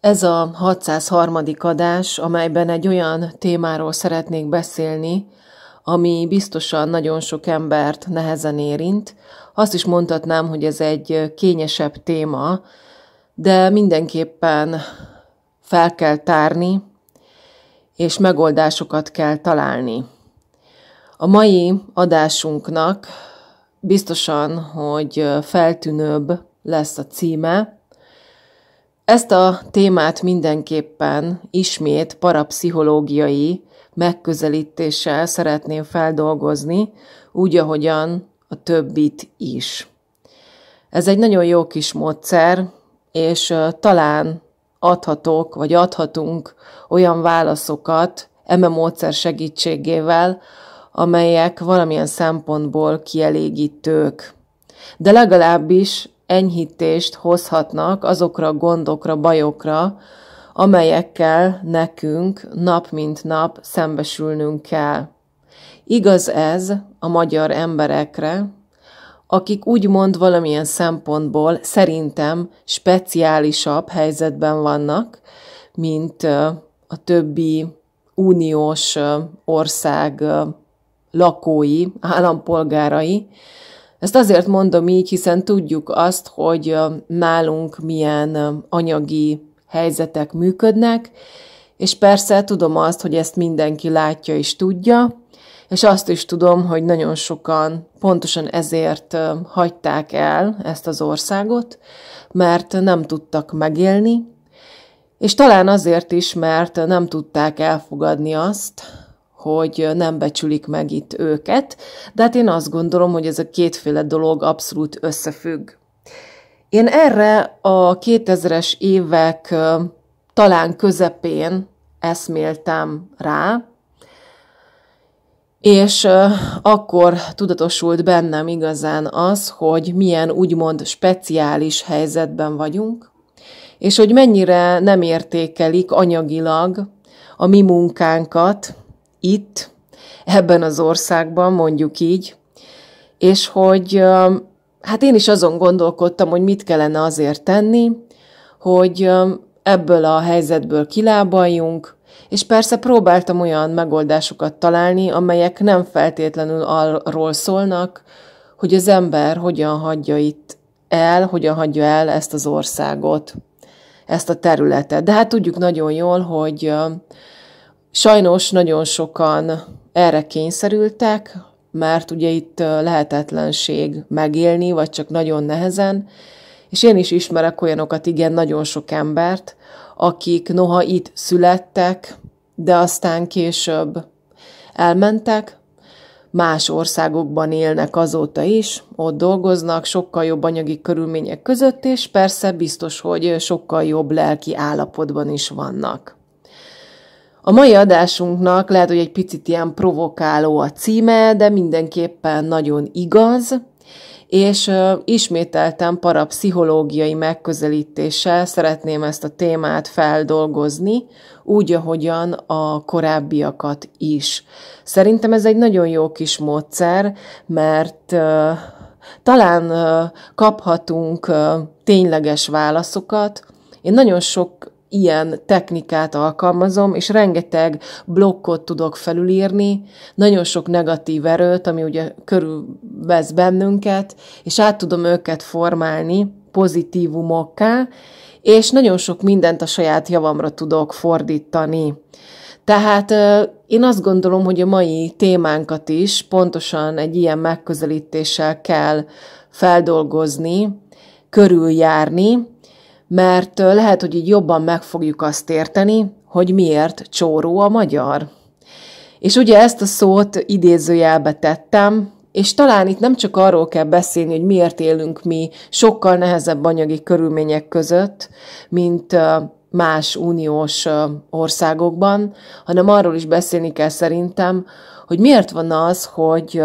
Ez a 603. adás, amelyben egy olyan témáról szeretnék beszélni, ami biztosan nagyon sok embert nehezen érint. Azt is mondhatnám, hogy ez egy kényesebb téma, de mindenképpen fel kell tárni, és megoldásokat kell találni. A mai adásunknak biztosan, hogy feltűnőbb lesz a címe, ezt a témát mindenképpen ismét parapszichológiai megközelítéssel szeretném feldolgozni, úgy, ahogyan a többit is. Ez egy nagyon jó kis módszer, és talán adhatok, vagy adhatunk olyan válaszokat eme módszer segítségével, amelyek valamilyen szempontból kielégítők. De legalábbis enyhítést hozhatnak azokra a gondokra, bajokra, amelyekkel nekünk nap mint nap szembesülnünk kell. Igaz ez a magyar emberekre, akik úgymond valamilyen szempontból szerintem speciálisabb helyzetben vannak, mint a többi uniós ország lakói, állampolgárai, ezt azért mondom így, hiszen tudjuk azt, hogy nálunk milyen anyagi helyzetek működnek, és persze tudom azt, hogy ezt mindenki látja és tudja, és azt is tudom, hogy nagyon sokan pontosan ezért hagyták el ezt az országot, mert nem tudtak megélni, és talán azért is, mert nem tudták elfogadni azt, hogy nem becsülik meg itt őket, de hát én azt gondolom, hogy ez a kétféle dolog abszolút összefügg. Én erre a 2000-es évek talán közepén eszméltem rá, és akkor tudatosult bennem igazán az, hogy milyen úgymond speciális helyzetben vagyunk, és hogy mennyire nem értékelik anyagilag a mi munkánkat, itt, ebben az országban, mondjuk így, és hogy hát én is azon gondolkodtam, hogy mit kellene azért tenni, hogy ebből a helyzetből kilábaljunk, és persze próbáltam olyan megoldásokat találni, amelyek nem feltétlenül arról szólnak, hogy az ember hogyan hagyja itt el, hogyan hagyja el ezt az országot, ezt a területet. De hát tudjuk nagyon jól, hogy Sajnos nagyon sokan erre kényszerültek, mert ugye itt lehetetlenség megélni, vagy csak nagyon nehezen, és én is ismerek olyanokat, igen, nagyon sok embert, akik noha itt születtek, de aztán később elmentek, más országokban élnek azóta is, ott dolgoznak, sokkal jobb anyagi körülmények között, és persze biztos, hogy sokkal jobb lelki állapotban is vannak. A mai adásunknak lehet, hogy egy picit ilyen provokáló a címe, de mindenképpen nagyon igaz, és ismételten parapszichológiai megközelítéssel szeretném ezt a témát feldolgozni, úgy, ahogyan a korábbiakat is. Szerintem ez egy nagyon jó kis módszer, mert talán kaphatunk tényleges válaszokat. Én nagyon sok ilyen technikát alkalmazom, és rengeteg blokkot tudok felülírni, nagyon sok negatív erőt, ami ugye körülvesz bennünket, és át tudom őket formálni pozitívumokká, és nagyon sok mindent a saját javamra tudok fordítani. Tehát én azt gondolom, hogy a mai témánkat is pontosan egy ilyen megközelítéssel kell feldolgozni, körüljárni, mert lehet, hogy így jobban meg fogjuk azt érteni, hogy miért csóró a magyar. És ugye ezt a szót idézőjelbe tettem, és talán itt nem csak arról kell beszélni, hogy miért élünk mi sokkal nehezebb anyagi körülmények között, mint más uniós országokban, hanem arról is beszélni kell szerintem, hogy miért van az, hogy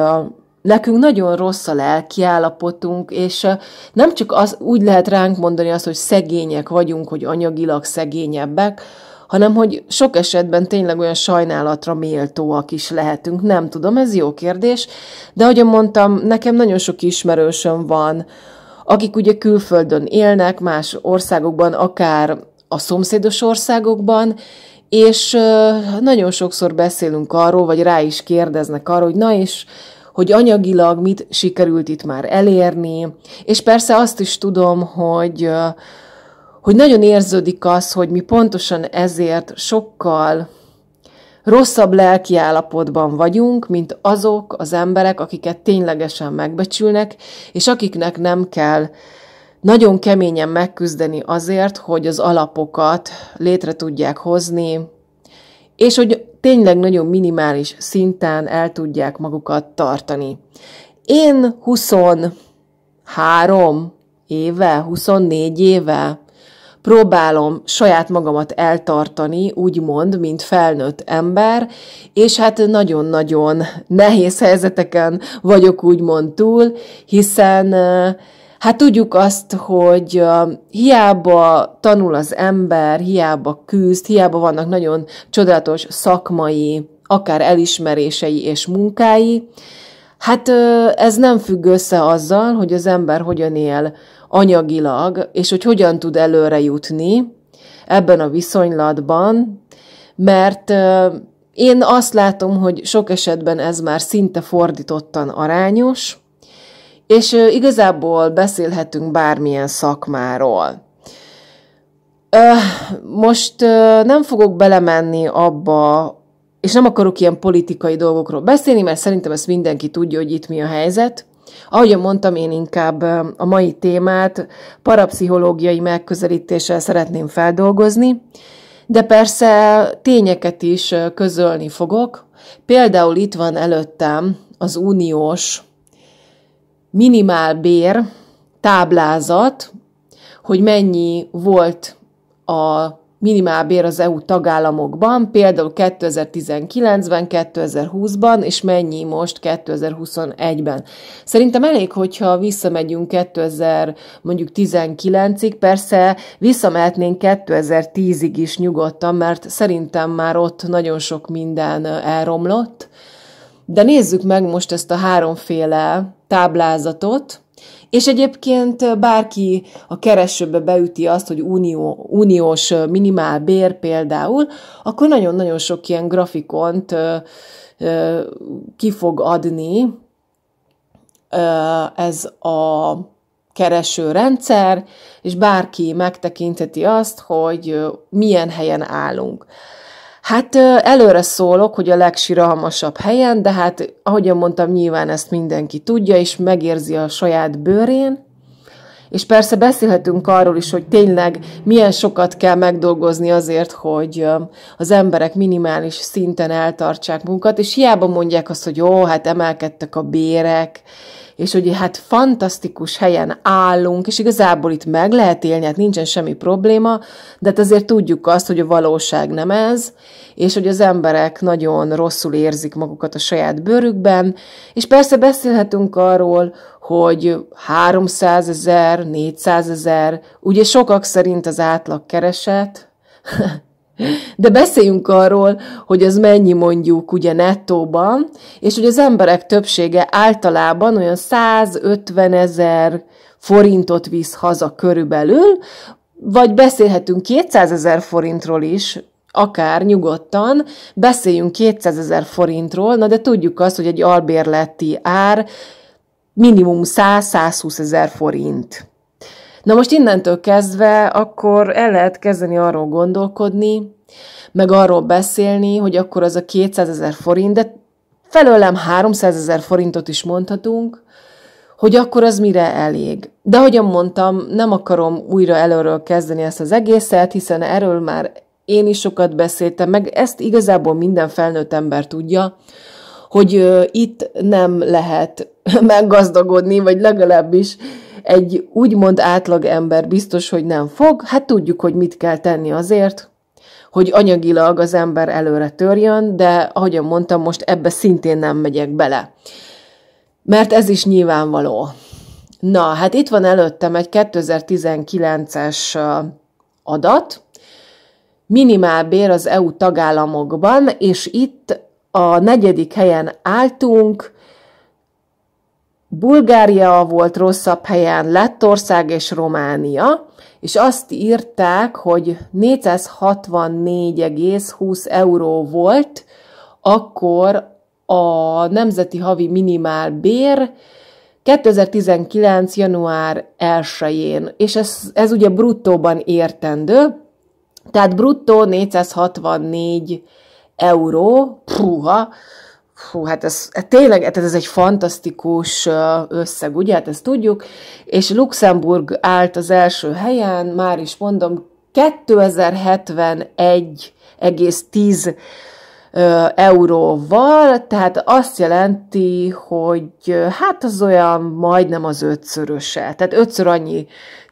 nekünk nagyon rossz a lelkiállapotunk, és nem csak az, úgy lehet ránk mondani azt, hogy szegények vagyunk, hogy anyagilag szegényebbek, hanem hogy sok esetben tényleg olyan sajnálatra méltóak is lehetünk. Nem tudom, ez jó kérdés, de ahogy mondtam, nekem nagyon sok ismerősöm van, akik ugye külföldön élnek, más országokban, akár a szomszédos országokban, és nagyon sokszor beszélünk arról, vagy rá is kérdeznek arról, hogy na és hogy anyagilag mit sikerült itt már elérni, és persze azt is tudom, hogy, hogy nagyon érződik az, hogy mi pontosan ezért sokkal rosszabb lelkiállapotban vagyunk, mint azok az emberek, akiket ténylegesen megbecsülnek, és akiknek nem kell nagyon keményen megküzdeni azért, hogy az alapokat létre tudják hozni, és hogy tényleg nagyon minimális szinten el tudják magukat tartani. Én 23 éve, 24 éve próbálom saját magamat eltartani, úgymond, mint felnőtt ember, és hát nagyon-nagyon nehéz helyzeteken vagyok úgymond túl, hiszen uh, hát tudjuk azt, hogy hiába tanul az ember, hiába küzd, hiába vannak nagyon csodálatos szakmai, akár elismerései és munkái, hát ez nem függ össze azzal, hogy az ember hogyan él anyagilag, és hogy hogyan tud előre jutni ebben a viszonylatban, mert én azt látom, hogy sok esetben ez már szinte fordítottan arányos, és igazából beszélhetünk bármilyen szakmáról. Most nem fogok belemenni abba, és nem akarok ilyen politikai dolgokról beszélni, mert szerintem ezt mindenki tudja, hogy itt mi a helyzet. Ahogy mondtam, én inkább a mai témát parapszichológiai megközelítéssel szeretném feldolgozni, de persze tényeket is közölni fogok. Például itt van előttem az uniós bér táblázat, hogy mennyi volt a bér az EU tagállamokban, például 2019-ben, 2020-ban, és mennyi most 2021-ben. Szerintem elég, hogyha visszamegyünk 2000, mondjuk 19-ig, persze visszamehetnénk 2010-ig is nyugodtan, mert szerintem már ott nagyon sok minden elromlott, de nézzük meg most ezt a háromféle táblázatot, és egyébként bárki a keresőbe beüti azt, hogy unió, uniós minimál bér például, akkor nagyon-nagyon sok ilyen grafikont ö, ö, ki fog adni ö, ez a kereső rendszer, és bárki megtekinteti azt, hogy milyen helyen állunk. Hát előre szólok, hogy a legsirahamosabb helyen, de hát ahogyan mondtam, nyilván ezt mindenki tudja, és megérzi a saját bőrén, és persze beszélhetünk arról is, hogy tényleg milyen sokat kell megdolgozni azért, hogy az emberek minimális szinten eltartsák munkat, és hiába mondják azt, hogy jó, hát emelkedtek a bérek, és hogy hát fantasztikus helyen állunk, és igazából itt meg lehet élni, hát nincsen semmi probléma, de hát azért tudjuk azt, hogy a valóság nem ez, és hogy az emberek nagyon rosszul érzik magukat a saját bőrükben, és persze beszélhetünk arról, hogy 300 ezer, 400 ezer, ugye sokak szerint az átlag kereset, De beszéljünk arról, hogy ez mennyi mondjuk ugye nettóban, és hogy az emberek többsége általában olyan 150 ezer forintot visz haza körülbelül, vagy beszélhetünk 200 ezer forintról is, akár nyugodtan, beszéljünk 200 ezer forintról, na de tudjuk azt, hogy egy albérleti ár minimum 100-120 ezer forint. Na most innentől kezdve akkor el lehet kezdeni arról gondolkodni, meg arról beszélni, hogy akkor az a 200 ezer forint, de felőlem 300 ezer forintot is mondhatunk, hogy akkor az mire elég. De ahogyan mondtam, nem akarom újra előről kezdeni ezt az egészet, hiszen erről már én is sokat beszéltem, meg ezt igazából minden felnőtt ember tudja, hogy itt nem lehet meggazdagodni, vagy legalábbis egy úgymond átlag ember biztos, hogy nem fog, hát tudjuk, hogy mit kell tenni azért, hogy anyagilag az ember előre törjön, de ahogyan mondtam, most ebbe szintén nem megyek bele. Mert ez is nyilvánvaló. Na, hát itt van előttem egy 2019-es adat, minimálbér az EU tagállamokban, és itt a negyedik helyen álltunk, Bulgária volt rosszabb helyen, Lettország és Románia, és azt írták, hogy 464,20 euró volt akkor a nemzeti havi minimál bér 2019. január 1-én, és ez, ez ugye bruttóban értendő, tehát bruttó 464 euró, puha, Hú, hát ez hát tényleg, hát ez egy fantasztikus összeg, ugye? Hát ezt tudjuk. És Luxemburg állt az első helyen, már is mondom, 2071,10 euróval, tehát azt jelenti, hogy hát az olyan majdnem az ötszöröse. Tehát ötször annyi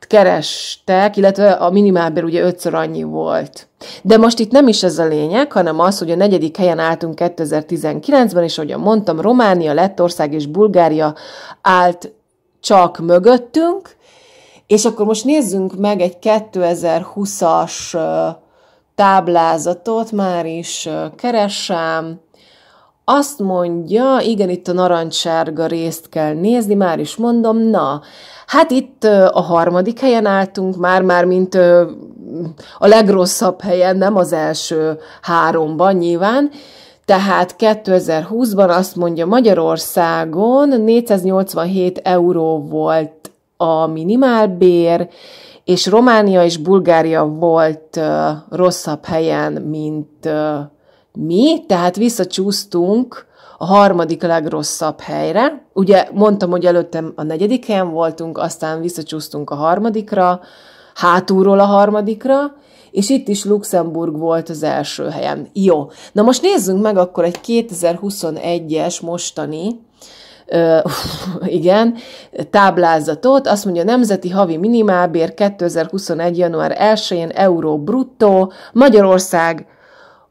kerestek, illetve a minimálbér ugye ötször annyi volt. De most itt nem is ez a lényeg, hanem az, hogy a negyedik helyen álltunk 2019-ben, és ahogyan mondtam, Románia, Lettország és Bulgária állt csak mögöttünk, és akkor most nézzünk meg egy 2020-as táblázatot már is keresem. Azt mondja, igen, itt a narancssárga részt kell nézni, már is mondom, na, hát itt a harmadik helyen álltunk már, már mint a legrosszabb helyen, nem az első háromban nyilván, tehát 2020-ban azt mondja Magyarországon 487 euró volt a minimálbér, és Románia és Bulgária volt uh, rosszabb helyen, mint uh, mi, tehát visszacsúsztunk a harmadik legrosszabb helyre. Ugye mondtam, hogy előttem a negyedik helyen voltunk, aztán visszacsúsztunk a harmadikra, hátulról a harmadikra, és itt is Luxemburg volt az első helyen. Jó, na most nézzünk meg akkor egy 2021-es mostani igen, táblázatot, azt mondja, nemzeti havi minimálbér 2021. január 1-én euró bruttó, Magyarország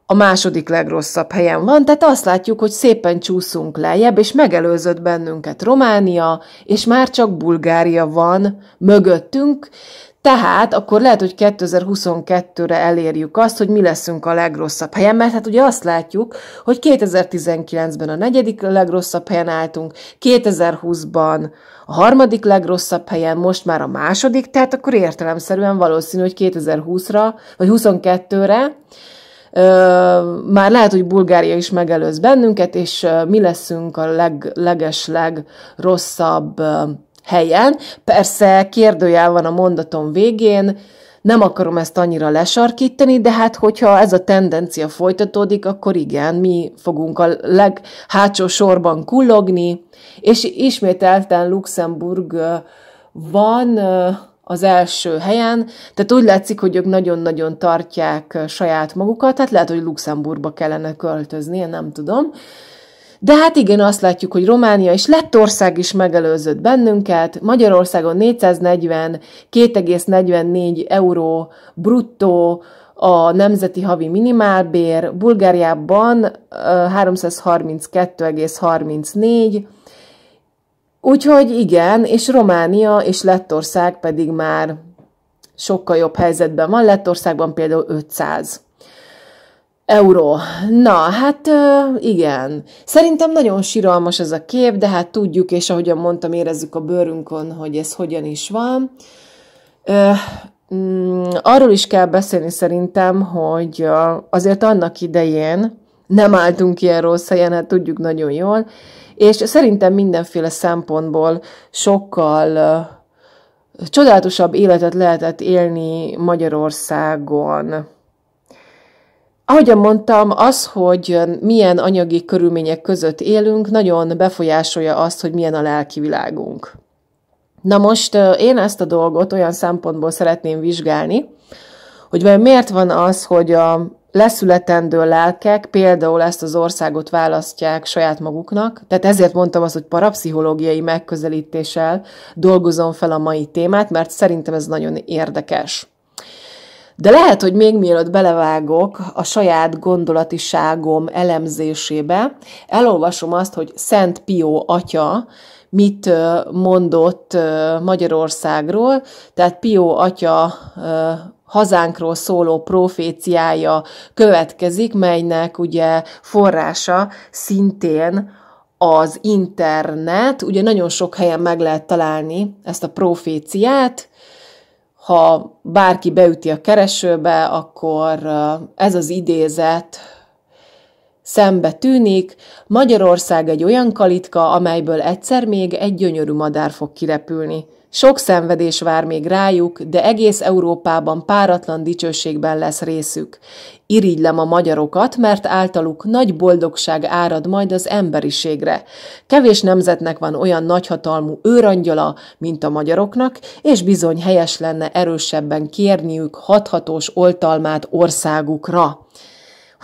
a második legrosszabb helyen van, tehát azt látjuk, hogy szépen csúszunk lejjebb, és megelőzött bennünket Románia, és már csak Bulgária van mögöttünk, tehát akkor lehet, hogy 2022-re elérjük azt, hogy mi leszünk a legrosszabb helyen, mert hát ugye azt látjuk, hogy 2019-ben a negyedik legrosszabb helyen álltunk, 2020-ban a harmadik legrosszabb helyen, most már a második, tehát akkor értelemszerűen valószínű, hogy 2020-ra vagy 22-re Ö, már lehet, hogy Bulgária is megelőz bennünket, és ö, mi leszünk a leg, legesleg rosszabb ö, helyen. Persze kérdőjel van a mondatom végén, nem akarom ezt annyira lesarkítani, de hát hogyha ez a tendencia folytatódik, akkor igen, mi fogunk a leghátsó sorban kullogni, és ismételten Luxemburg van az első helyen, tehát úgy látszik, hogy ők nagyon-nagyon tartják saját magukat, tehát lehet, hogy Luxemburgba kellene költözni, én nem tudom. De hát igen, azt látjuk, hogy Románia és Lettország is megelőzött bennünket. Magyarországon 440, 2,44 euró bruttó a nemzeti havi minimálbér, Bulgáriában 332,34, Úgyhogy igen, és Románia és Lettország pedig már sokkal jobb helyzetben van. Lettországban például 500. Euró. Na, hát igen. Szerintem nagyon síralmas ez a kép, de hát tudjuk, és ahogyan mondtam, érezzük a bőrünkön, hogy ez hogyan is van. Mm, arról is kell beszélni szerintem, hogy azért annak idején nem álltunk ilyen rossz helyen, hát tudjuk nagyon jól, és szerintem mindenféle szempontból sokkal csodálatosabb életet lehetett élni Magyarországon Ahogyan mondtam, az, hogy milyen anyagi körülmények között élünk, nagyon befolyásolja azt, hogy milyen a lelki világunk. Na most én ezt a dolgot olyan szempontból szeretném vizsgálni, hogy vajon miért van az, hogy a leszületendő lelkek például ezt az országot választják saját maguknak, tehát ezért mondtam azt, hogy parapszichológiai megközelítéssel dolgozom fel a mai témát, mert szerintem ez nagyon érdekes. De lehet, hogy még mielőtt belevágok a saját gondolatiságom elemzésébe, elolvasom azt, hogy Szent Pió atya mit mondott Magyarországról, tehát Pió atya hazánkról szóló proféciája következik, melynek ugye forrása szintén az internet, ugye nagyon sok helyen meg lehet találni ezt a proféciát, ha bárki beüti a keresőbe, akkor ez az idézet szembe tűnik. Magyarország egy olyan kalitka, amelyből egyszer még egy gyönyörű madár fog kirepülni – sok szenvedés vár még rájuk, de egész Európában páratlan dicsőségben lesz részük. Irigylem a magyarokat, mert általuk nagy boldogság árad majd az emberiségre. Kevés nemzetnek van olyan nagyhatalmú őrangyala, mint a magyaroknak, és bizony helyes lenne erősebben kérniük hathatós oltalmát országukra.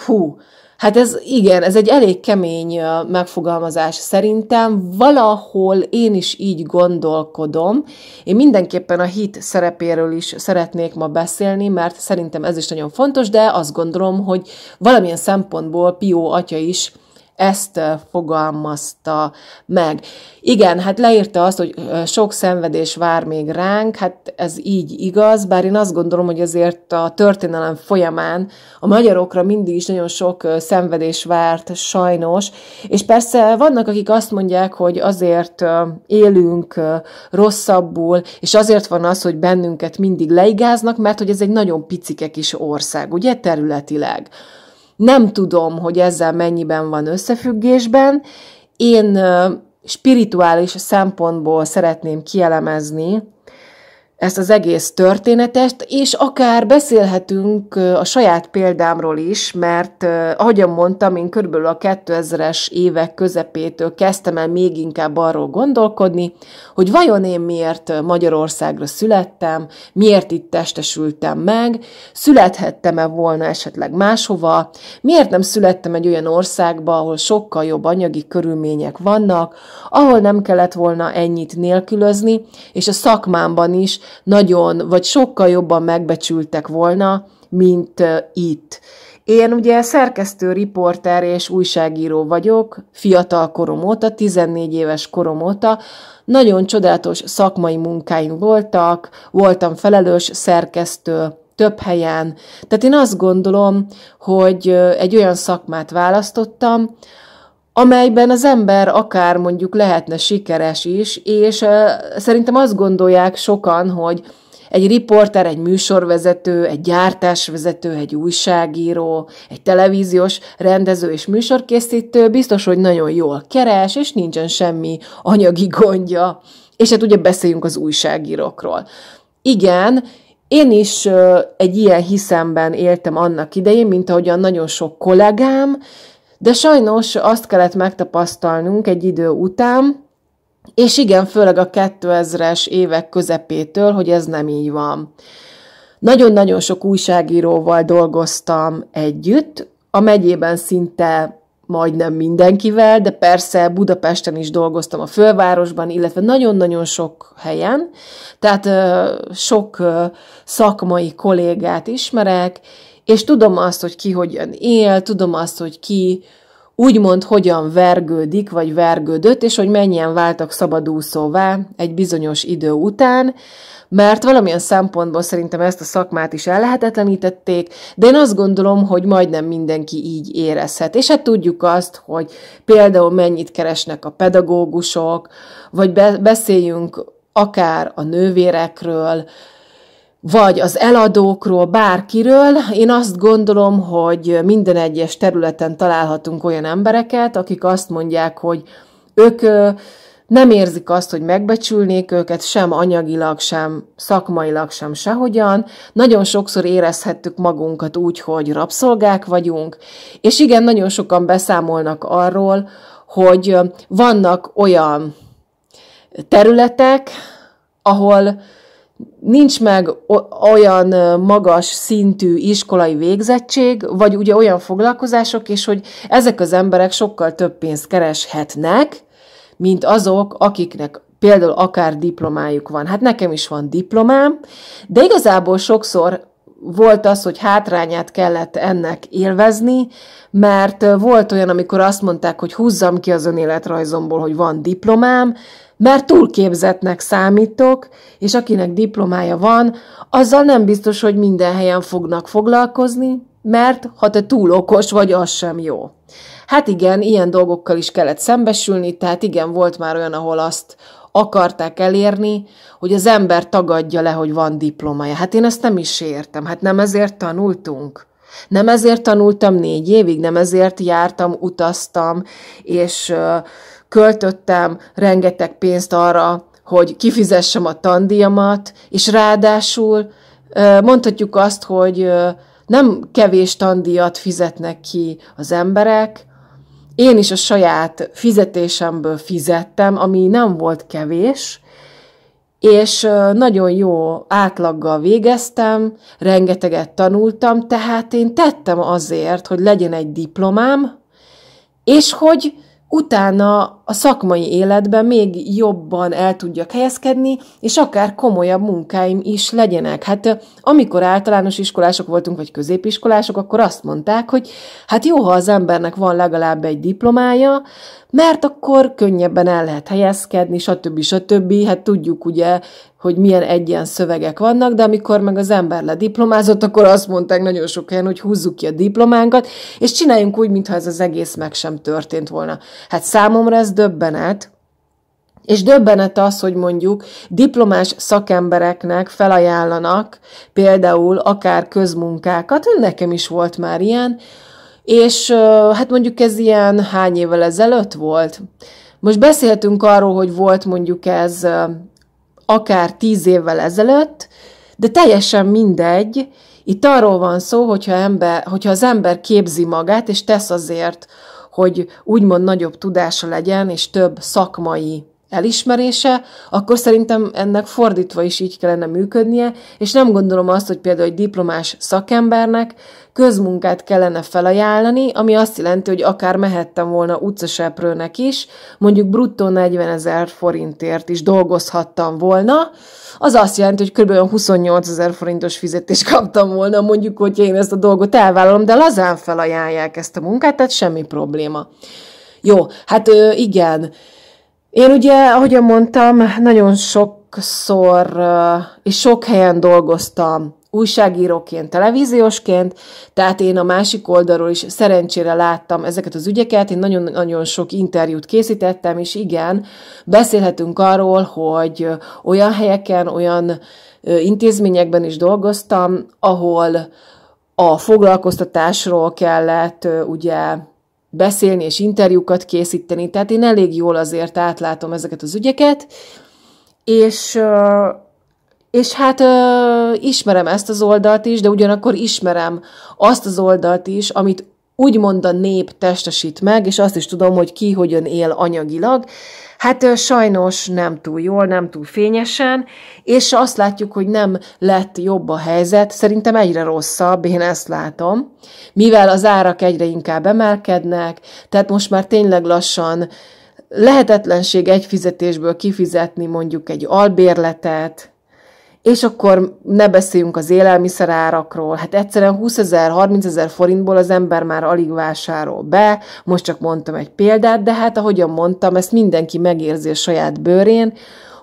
Hú, Hát ez igen, ez egy elég kemény megfogalmazás szerintem. Valahol én is így gondolkodom. Én mindenképpen a hit szerepéről is szeretnék ma beszélni, mert szerintem ez is nagyon fontos, de azt gondolom, hogy valamilyen szempontból Pió atya is ezt fogalmazta meg. Igen, hát leírta azt, hogy sok szenvedés vár még ránk, hát ez így igaz, bár én azt gondolom, hogy azért a történelem folyamán a magyarokra mindig is nagyon sok szenvedés várt, sajnos, és persze vannak, akik azt mondják, hogy azért élünk rosszabbul, és azért van az, hogy bennünket mindig leigáznak, mert hogy ez egy nagyon picike kis ország, ugye, területileg nem tudom, hogy ezzel mennyiben van összefüggésben. Én spirituális szempontból szeretném kielemezni, ezt az egész történetet, és akár beszélhetünk a saját példámról is, mert ahogyan mondtam, én körülbelül a 2000-es évek közepétől kezdtem el még inkább arról gondolkodni, hogy vajon én miért Magyarországra születtem, miért itt testesültem meg, születhettem-e volna esetleg máshova, miért nem születtem egy olyan országba, ahol sokkal jobb anyagi körülmények vannak, ahol nem kellett volna ennyit nélkülözni, és a szakmámban is nagyon, vagy sokkal jobban megbecsültek volna, mint itt. Én ugye szerkesztő, riporter és újságíró vagyok, fiatal korom óta, 14 éves korom óta. Nagyon csodálatos szakmai munkáim voltak, voltam felelős szerkesztő, több helyen. Tehát én azt gondolom, hogy egy olyan szakmát választottam, amelyben az ember akár mondjuk lehetne sikeres is, és szerintem azt gondolják sokan, hogy egy riporter, egy műsorvezető, egy gyártásvezető, egy újságíró, egy televíziós rendező és műsorkészítő biztos, hogy nagyon jól keres, és nincsen semmi anyagi gondja. És hát ugye beszéljünk az újságírókról. Igen, én is egy ilyen hiszemben éltem annak idején, mint ahogyan nagyon sok kollégám, de sajnos azt kellett megtapasztalnunk egy idő után, és igen, főleg a 2000-es évek közepétől, hogy ez nem így van. Nagyon-nagyon sok újságíróval dolgoztam együtt, a megyében szinte majdnem mindenkivel, de persze Budapesten is dolgoztam a fővárosban, illetve nagyon-nagyon sok helyen, tehát sok szakmai kollégát ismerek, és tudom azt, hogy ki hogyan él, tudom azt, hogy ki úgymond hogyan vergődik, vagy vergődött, és hogy mennyien váltak szabadúszóvá egy bizonyos idő után, mert valamilyen szempontból szerintem ezt a szakmát is ellehetetlenítették, de én azt gondolom, hogy majdnem mindenki így érezhet. És hát tudjuk azt, hogy például mennyit keresnek a pedagógusok, vagy beszéljünk akár a nővérekről, vagy az eladókról, bárkiről. Én azt gondolom, hogy minden egyes területen találhatunk olyan embereket, akik azt mondják, hogy ők nem érzik azt, hogy megbecsülnék őket sem anyagilag, sem szakmailag, sem sehogyan. Nagyon sokszor érezhettük magunkat úgy, hogy rabszolgák vagyunk, és igen, nagyon sokan beszámolnak arról, hogy vannak olyan területek, ahol nincs meg olyan magas szintű iskolai végzettség, vagy ugye olyan foglalkozások, és hogy ezek az emberek sokkal több pénzt kereshetnek, mint azok, akiknek például akár diplomájuk van. Hát nekem is van diplomám, de igazából sokszor volt az, hogy hátrányát kellett ennek élvezni, mert volt olyan, amikor azt mondták, hogy húzzam ki az önéletrajzomból, hogy van diplomám, mert képzetnek számítok, és akinek diplomája van, azzal nem biztos, hogy minden helyen fognak foglalkozni, mert ha te túl okos vagy, az sem jó. Hát igen, ilyen dolgokkal is kellett szembesülni, tehát igen, volt már olyan, ahol azt akarták elérni, hogy az ember tagadja le, hogy van diplomája. Hát én ezt nem is értem, hát nem ezért tanultunk. Nem ezért tanultam négy évig, nem ezért jártam, utaztam, és uh, költöttem rengeteg pénzt arra, hogy kifizessem a tandíjamat, és ráadásul mondhatjuk azt, hogy nem kevés tandíjat fizetnek ki az emberek, én is a saját fizetésemből fizettem, ami nem volt kevés, és nagyon jó átlaggal végeztem, rengeteget tanultam, tehát én tettem azért, hogy legyen egy diplomám, és hogy utána a szakmai életben még jobban el tudjak helyezkedni, és akár komolyabb munkáim is legyenek. Hát amikor általános iskolások voltunk, vagy középiskolások, akkor azt mondták, hogy hát jó, ha az embernek van legalább egy diplomája, mert akkor könnyebben el lehet helyezkedni, stb. stb. Hát tudjuk ugye hogy milyen egyen szövegek vannak, de amikor meg az ember lediplomázott, akkor azt mondták nagyon sok helyen, hogy húzzuk ki a diplománkat, és csináljunk úgy, mintha ez az egész meg sem történt volna. Hát számomra ez döbbenet, és döbbenet az, hogy mondjuk diplomás szakembereknek felajánlanak például akár közmunkákat, nekem is volt már ilyen, és hát mondjuk ez ilyen hány évvel ezelőtt volt. Most beszéltünk arról, hogy volt mondjuk ez akár tíz évvel ezelőtt, de teljesen mindegy. Itt arról van szó, hogyha, ember, hogyha az ember képzi magát, és tesz azért, hogy úgymond nagyobb tudása legyen, és több szakmai elismerése, akkor szerintem ennek fordítva is így kellene működnie, és nem gondolom azt, hogy például egy diplomás szakembernek közmunkát kellene felajánlani, ami azt jelenti, hogy akár mehettem volna utcaseprőnek is, mondjuk bruttó 40 ezer forintért is dolgozhattam volna, az azt jelenti, hogy kb. 28 ezer forintos fizetést kaptam volna, mondjuk, hogy én ezt a dolgot elvállalom, de lazán felajánlják ezt a munkát, tehát semmi probléma. Jó, hát igen, én ugye, ahogy mondtam, nagyon sokszor és sok helyen dolgoztam újságíróként, televíziósként, tehát én a másik oldalról is szerencsére láttam ezeket az ügyeket, én nagyon-nagyon sok interjút készítettem, és igen, beszélhetünk arról, hogy olyan helyeken, olyan intézményekben is dolgoztam, ahol a foglalkoztatásról kellett ugye beszélni és interjúkat készíteni, tehát én elég jól azért átlátom ezeket az ügyeket, és, és hát ismerem ezt az oldalt is, de ugyanakkor ismerem azt az oldalt is, amit úgymond a nép testesít meg, és azt is tudom, hogy ki hogyan él anyagilag, Hát sajnos nem túl jól, nem túl fényesen, és azt látjuk, hogy nem lett jobb a helyzet, szerintem egyre rosszabb, én ezt látom, mivel az árak egyre inkább emelkednek, tehát most már tényleg lassan lehetetlenség egy fizetésből kifizetni mondjuk egy albérletet, és akkor ne beszéljünk az élelmiszerárakról. Hát egyszerűen 20 ezer, 30 ezer forintból az ember már alig vásárol be. Most csak mondtam egy példát, de hát ahogyan mondtam, ezt mindenki megérzi a saját bőrén,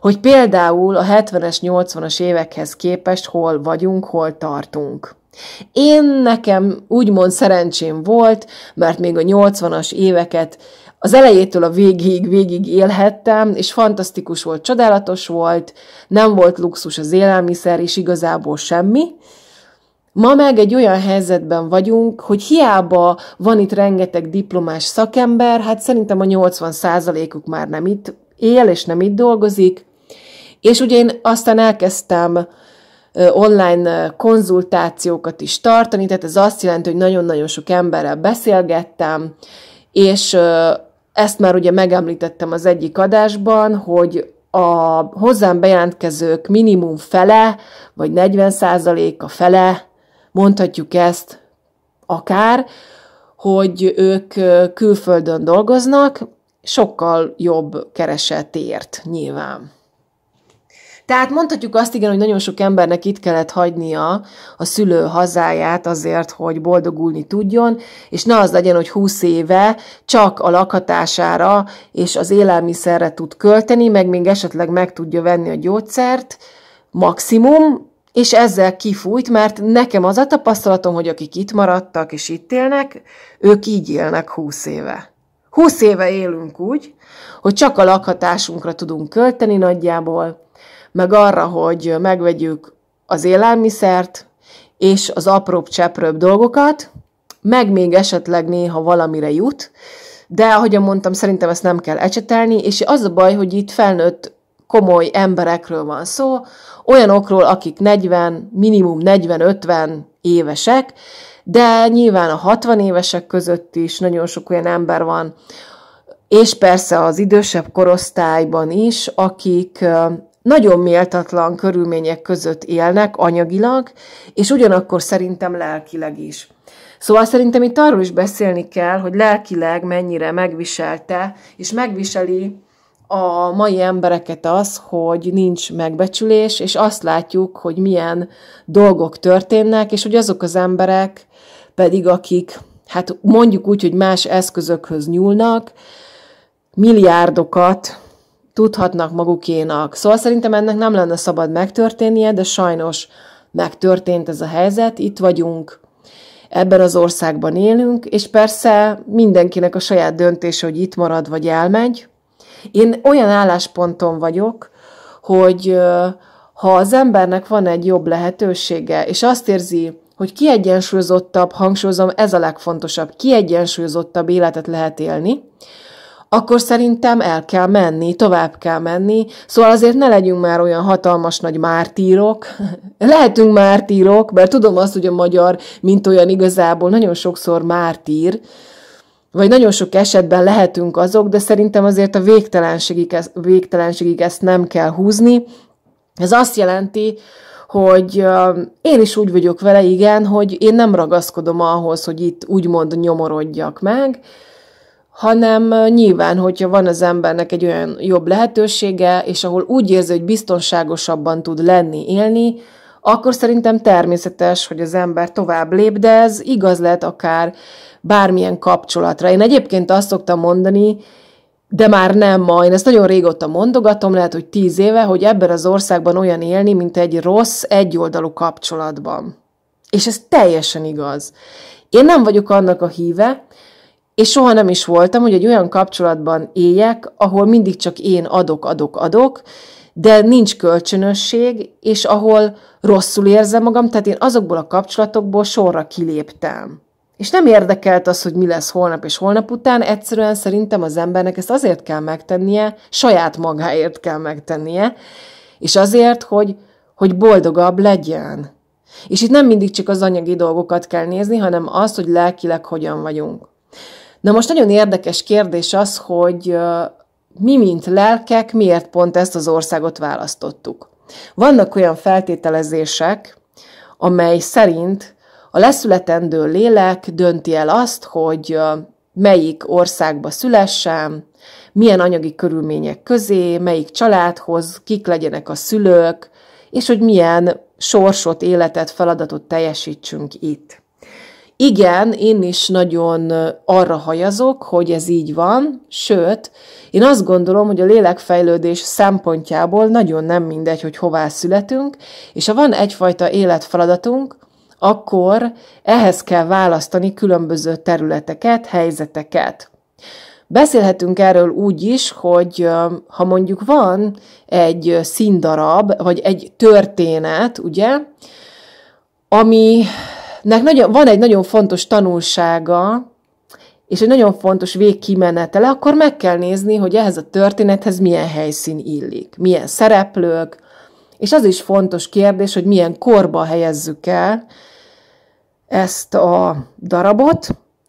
hogy például a 70-es, 80-as évekhez képest hol vagyunk, hol tartunk. Én nekem úgymond szerencsém volt, mert még a 80-as éveket az elejétől a végig, végig élhettem, és fantasztikus volt, csodálatos volt, nem volt luxus az élelmiszer, és igazából semmi. Ma meg egy olyan helyzetben vagyunk, hogy hiába van itt rengeteg diplomás szakember, hát szerintem a 80%-uk már nem itt él, és nem itt dolgozik, és ugye én aztán elkezdtem online konzultációkat is tartani, tehát ez azt jelenti, hogy nagyon-nagyon sok emberrel beszélgettem, és ezt már ugye megemlítettem az egyik adásban, hogy a hozzám bejelentkezők minimum fele, vagy 40% a fele, mondhatjuk ezt akár, hogy ők külföldön dolgoznak, sokkal jobb keresetért nyilván. Tehát mondhatjuk azt igen, hogy nagyon sok embernek itt kellett hagynia a szülő hazáját azért, hogy boldogulni tudjon, és ne az legyen, hogy 20 éve csak a lakhatására és az élelmiszerre tud költeni, meg még esetleg meg tudja venni a gyógyszert, maximum, és ezzel kifújt, mert nekem az a tapasztalatom, hogy akik itt maradtak és itt élnek, ők így élnek 20 éve. 20 éve élünk úgy, hogy csak a lakhatásunkra tudunk költeni nagyjából, meg arra, hogy megvegyük az élelmiszert, és az apróbb cseprőbb dolgokat, meg még esetleg néha valamire jut, de ahogy mondtam, szerintem ezt nem kell ecsetelni, és az a baj, hogy itt felnőtt komoly emberekről van szó, olyanokról, akik 40, minimum 40-50 évesek, de nyilván a 60 évesek között is nagyon sok olyan ember van, és persze az idősebb korosztályban is, akik nagyon méltatlan körülmények között élnek anyagilag, és ugyanakkor szerintem lelkileg is. Szóval szerintem itt arról is beszélni kell, hogy lelkileg mennyire megviselte, és megviseli a mai embereket az, hogy nincs megbecsülés, és azt látjuk, hogy milyen dolgok történnek, és hogy azok az emberek pedig, akik, hát mondjuk úgy, hogy más eszközökhöz nyúlnak, milliárdokat tudhatnak magukénak. Szóval szerintem ennek nem lenne szabad megtörténnie, de sajnos megtörtént ez a helyzet, itt vagyunk, ebben az országban élünk, és persze mindenkinek a saját döntése, hogy itt marad vagy elmegy. Én olyan állásponton vagyok, hogy ha az embernek van egy jobb lehetősége, és azt érzi, hogy kiegyensúlyozottabb, hangsúlyozom, ez a legfontosabb, kiegyensúlyozottabb életet lehet élni, akkor szerintem el kell menni, tovább kell menni. Szóval azért ne legyünk már olyan hatalmas nagy mártírok. Lehetünk mártírok, mert tudom azt, hogy a magyar, mint olyan igazából nagyon sokszor mártír, vagy nagyon sok esetben lehetünk azok, de szerintem azért a végtelenségig, ezt, végtelenségig ezt nem kell húzni. Ez azt jelenti, hogy én is úgy vagyok vele, igen, hogy én nem ragaszkodom ahhoz, hogy itt úgymond nyomorodjak meg, hanem nyilván, hogyha van az embernek egy olyan jobb lehetősége, és ahol úgy érzi, hogy biztonságosabban tud lenni, élni, akkor szerintem természetes, hogy az ember tovább lép, de ez igaz lehet akár bármilyen kapcsolatra. Én egyébként azt szoktam mondani, de már nem ma. Én ezt nagyon régóta mondogatom, lehet, hogy tíz éve, hogy ebben az országban olyan élni, mint egy rossz, egyoldalú kapcsolatban. És ez teljesen igaz. Én nem vagyok annak a híve, és soha nem is voltam, hogy egy olyan kapcsolatban éljek, ahol mindig csak én adok, adok, adok, de nincs kölcsönösség, és ahol rosszul érzem magam, tehát én azokból a kapcsolatokból sorra kiléptem. És nem érdekelt az, hogy mi lesz holnap és holnap után, egyszerűen szerintem az embernek ezt azért kell megtennie, saját magáért kell megtennie, és azért, hogy, hogy boldogabb legyen. És itt nem mindig csak az anyagi dolgokat kell nézni, hanem azt, hogy lelkileg hogyan vagyunk. Na most nagyon érdekes kérdés az, hogy mi, mint lelkek, miért pont ezt az országot választottuk. Vannak olyan feltételezések, amely szerint a leszületendő lélek dönti el azt, hogy melyik országba szülessem, milyen anyagi körülmények közé, melyik családhoz, kik legyenek a szülők, és hogy milyen sorsot, életet, feladatot teljesítsünk itt. Igen, én is nagyon arra hajazok, hogy ez így van, sőt, én azt gondolom, hogy a lélekfejlődés szempontjából nagyon nem mindegy, hogy hová születünk, és ha van egyfajta életfeladatunk, akkor ehhez kell választani különböző területeket, helyzeteket. Beszélhetünk erről úgy is, hogy ha mondjuk van egy színdarab, vagy egy történet, ugye, ami nagyon, van egy nagyon fontos tanulsága, és egy nagyon fontos végkimenetele, akkor meg kell nézni, hogy ehhez a történethez milyen helyszín illik, milyen szereplők, és az is fontos kérdés, hogy milyen korba helyezzük el ezt a darabot.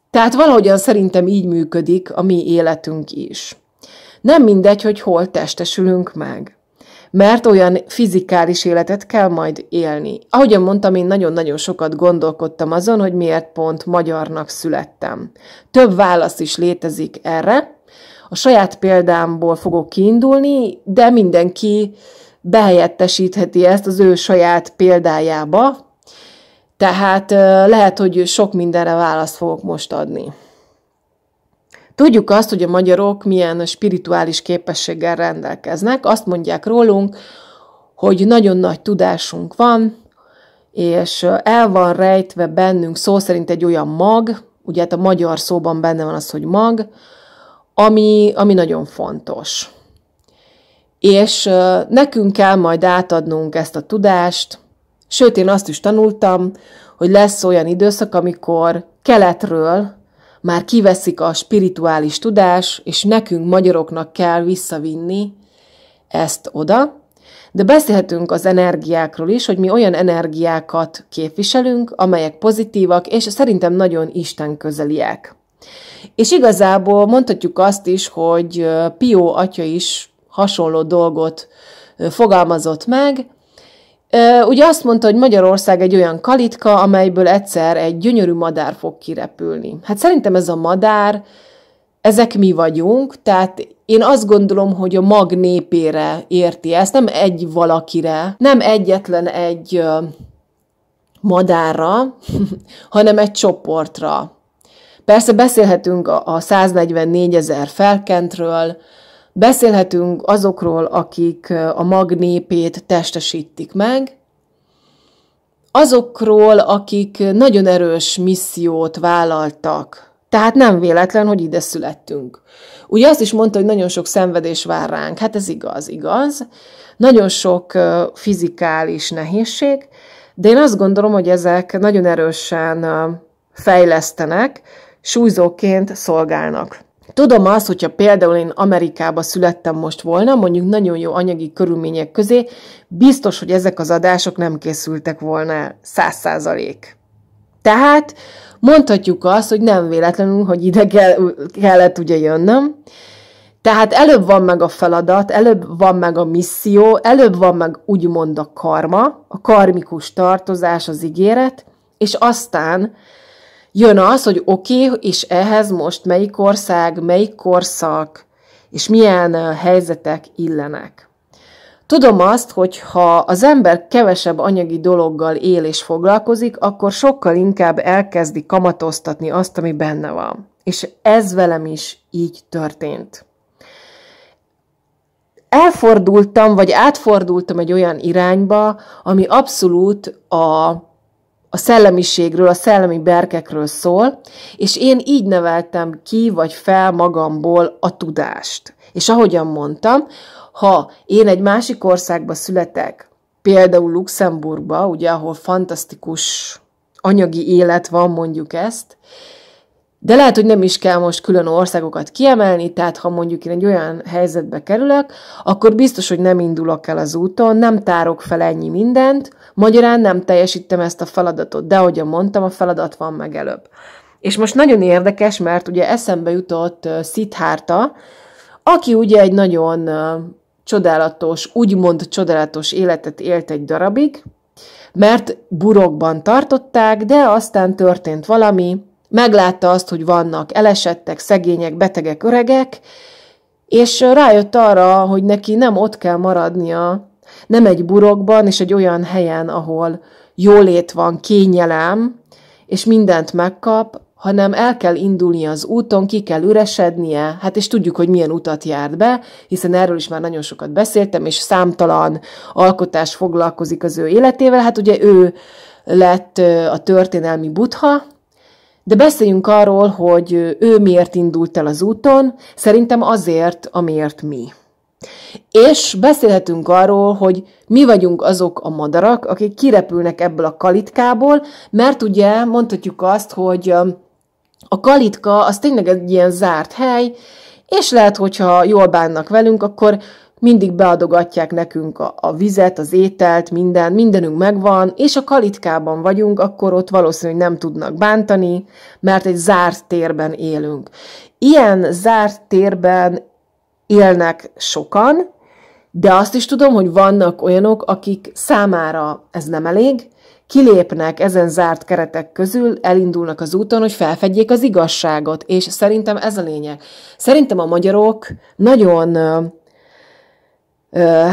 Tehát valahogyan szerintem így működik a mi életünk is. Nem mindegy, hogy hol testesülünk meg mert olyan fizikális életet kell majd élni. Ahogyan mondtam, én nagyon-nagyon sokat gondolkodtam azon, hogy miért pont magyarnak születtem. Több válasz is létezik erre. A saját példámból fogok kiindulni, de mindenki behelyettesítheti ezt az ő saját példájába, tehát lehet, hogy sok mindenre választ fogok most adni. Tudjuk azt, hogy a magyarok milyen spirituális képességgel rendelkeznek. Azt mondják rólunk, hogy nagyon nagy tudásunk van, és el van rejtve bennünk szó szerint egy olyan mag, ugye hát a magyar szóban benne van az, hogy mag, ami, ami nagyon fontos. És nekünk kell majd átadnunk ezt a tudást, sőt, én azt is tanultam, hogy lesz olyan időszak, amikor keletről már kiveszik a spirituális tudás, és nekünk magyaroknak kell visszavinni ezt oda. De beszélhetünk az energiákról is, hogy mi olyan energiákat képviselünk, amelyek pozitívak, és szerintem nagyon Isten közeliek. És igazából mondhatjuk azt is, hogy Pió atya is hasonló dolgot fogalmazott meg, Ugye azt mondta, hogy Magyarország egy olyan kalitka, amelyből egyszer egy gyönyörű madár fog kirepülni. Hát szerintem ez a madár, ezek mi vagyunk, tehát én azt gondolom, hogy a mag népére érti ezt, nem egy valakire, nem egyetlen egy madárra, hanem egy csoportra. Persze beszélhetünk a 144 ezer felkentről, Beszélhetünk azokról, akik a mag népét testesítik meg, azokról, akik nagyon erős missziót vállaltak. Tehát nem véletlen, hogy ide születtünk. Ugye azt is mondta, hogy nagyon sok szenvedés vár ránk. Hát ez igaz, igaz. Nagyon sok fizikális nehézség, de én azt gondolom, hogy ezek nagyon erősen fejlesztenek, súlyzóként szolgálnak. Tudom azt, hogyha például én Amerikába születtem most volna, mondjuk nagyon jó anyagi körülmények közé, biztos, hogy ezek az adások nem készültek volna Száz százalék. Tehát mondhatjuk azt, hogy nem véletlenül, hogy ide kell, kellett ugye jönnöm. Tehát előbb van meg a feladat, előbb van meg a misszió, előbb van meg úgymond a karma, a karmikus tartozás, az ígéret, és aztán jön az, hogy oké, okay, és ehhez most melyik ország, melyik korszak, és milyen helyzetek illenek. Tudom azt, hogy ha az ember kevesebb anyagi dologgal él és foglalkozik, akkor sokkal inkább elkezdi kamatoztatni azt, ami benne van. És ez velem is így történt. Elfordultam, vagy átfordultam egy olyan irányba, ami abszolút a a szellemiségről, a szellemi berkekről szól, és én így neveltem ki, vagy fel magamból a tudást. És ahogyan mondtam, ha én egy másik országba születek, például Luxemburgba, ugye, ahol fantasztikus anyagi élet van, mondjuk ezt, de lehet, hogy nem is kell most külön országokat kiemelni, tehát ha mondjuk én egy olyan helyzetbe kerülök, akkor biztos, hogy nem indulok el az úton, nem tárok fel ennyi mindent, Magyarán nem teljesítem ezt a feladatot, de ahogy mondtam, a feladat van meg előbb. És most nagyon érdekes, mert ugye eszembe jutott Szithárta, aki ugye egy nagyon csodálatos, úgymond csodálatos életet élt egy darabig, mert burokban tartották, de aztán történt valami, meglátta azt, hogy vannak elesettek, szegények, betegek, öregek, és rájött arra, hogy neki nem ott kell maradnia nem egy burokban, és egy olyan helyen, ahol jólét van, kényelem, és mindent megkap, hanem el kell indulni az úton, ki kell üresednie, hát és tudjuk, hogy milyen utat járt be, hiszen erről is már nagyon sokat beszéltem, és számtalan alkotás foglalkozik az ő életével, hát ugye ő lett a történelmi butha, de beszéljünk arról, hogy ő miért indult el az úton, szerintem azért, amiért mi. És beszélhetünk arról, hogy mi vagyunk azok a madarak, akik kirepülnek ebből a kalitkából, mert ugye mondhatjuk azt, hogy a kalitka az tényleg egy ilyen zárt hely, és lehet, hogyha jól bánnak velünk, akkor mindig beadogatják nekünk a, a vizet, az ételt, minden, mindenünk megvan, és a kalitkában vagyunk, akkor ott valószínűleg nem tudnak bántani, mert egy zárt térben élünk. Ilyen zárt térben élnek sokan, de azt is tudom, hogy vannak olyanok, akik számára ez nem elég, kilépnek ezen zárt keretek közül, elindulnak az úton, hogy felfedjék az igazságot, és szerintem ez a lényeg. Szerintem a magyarok nagyon ö, ö,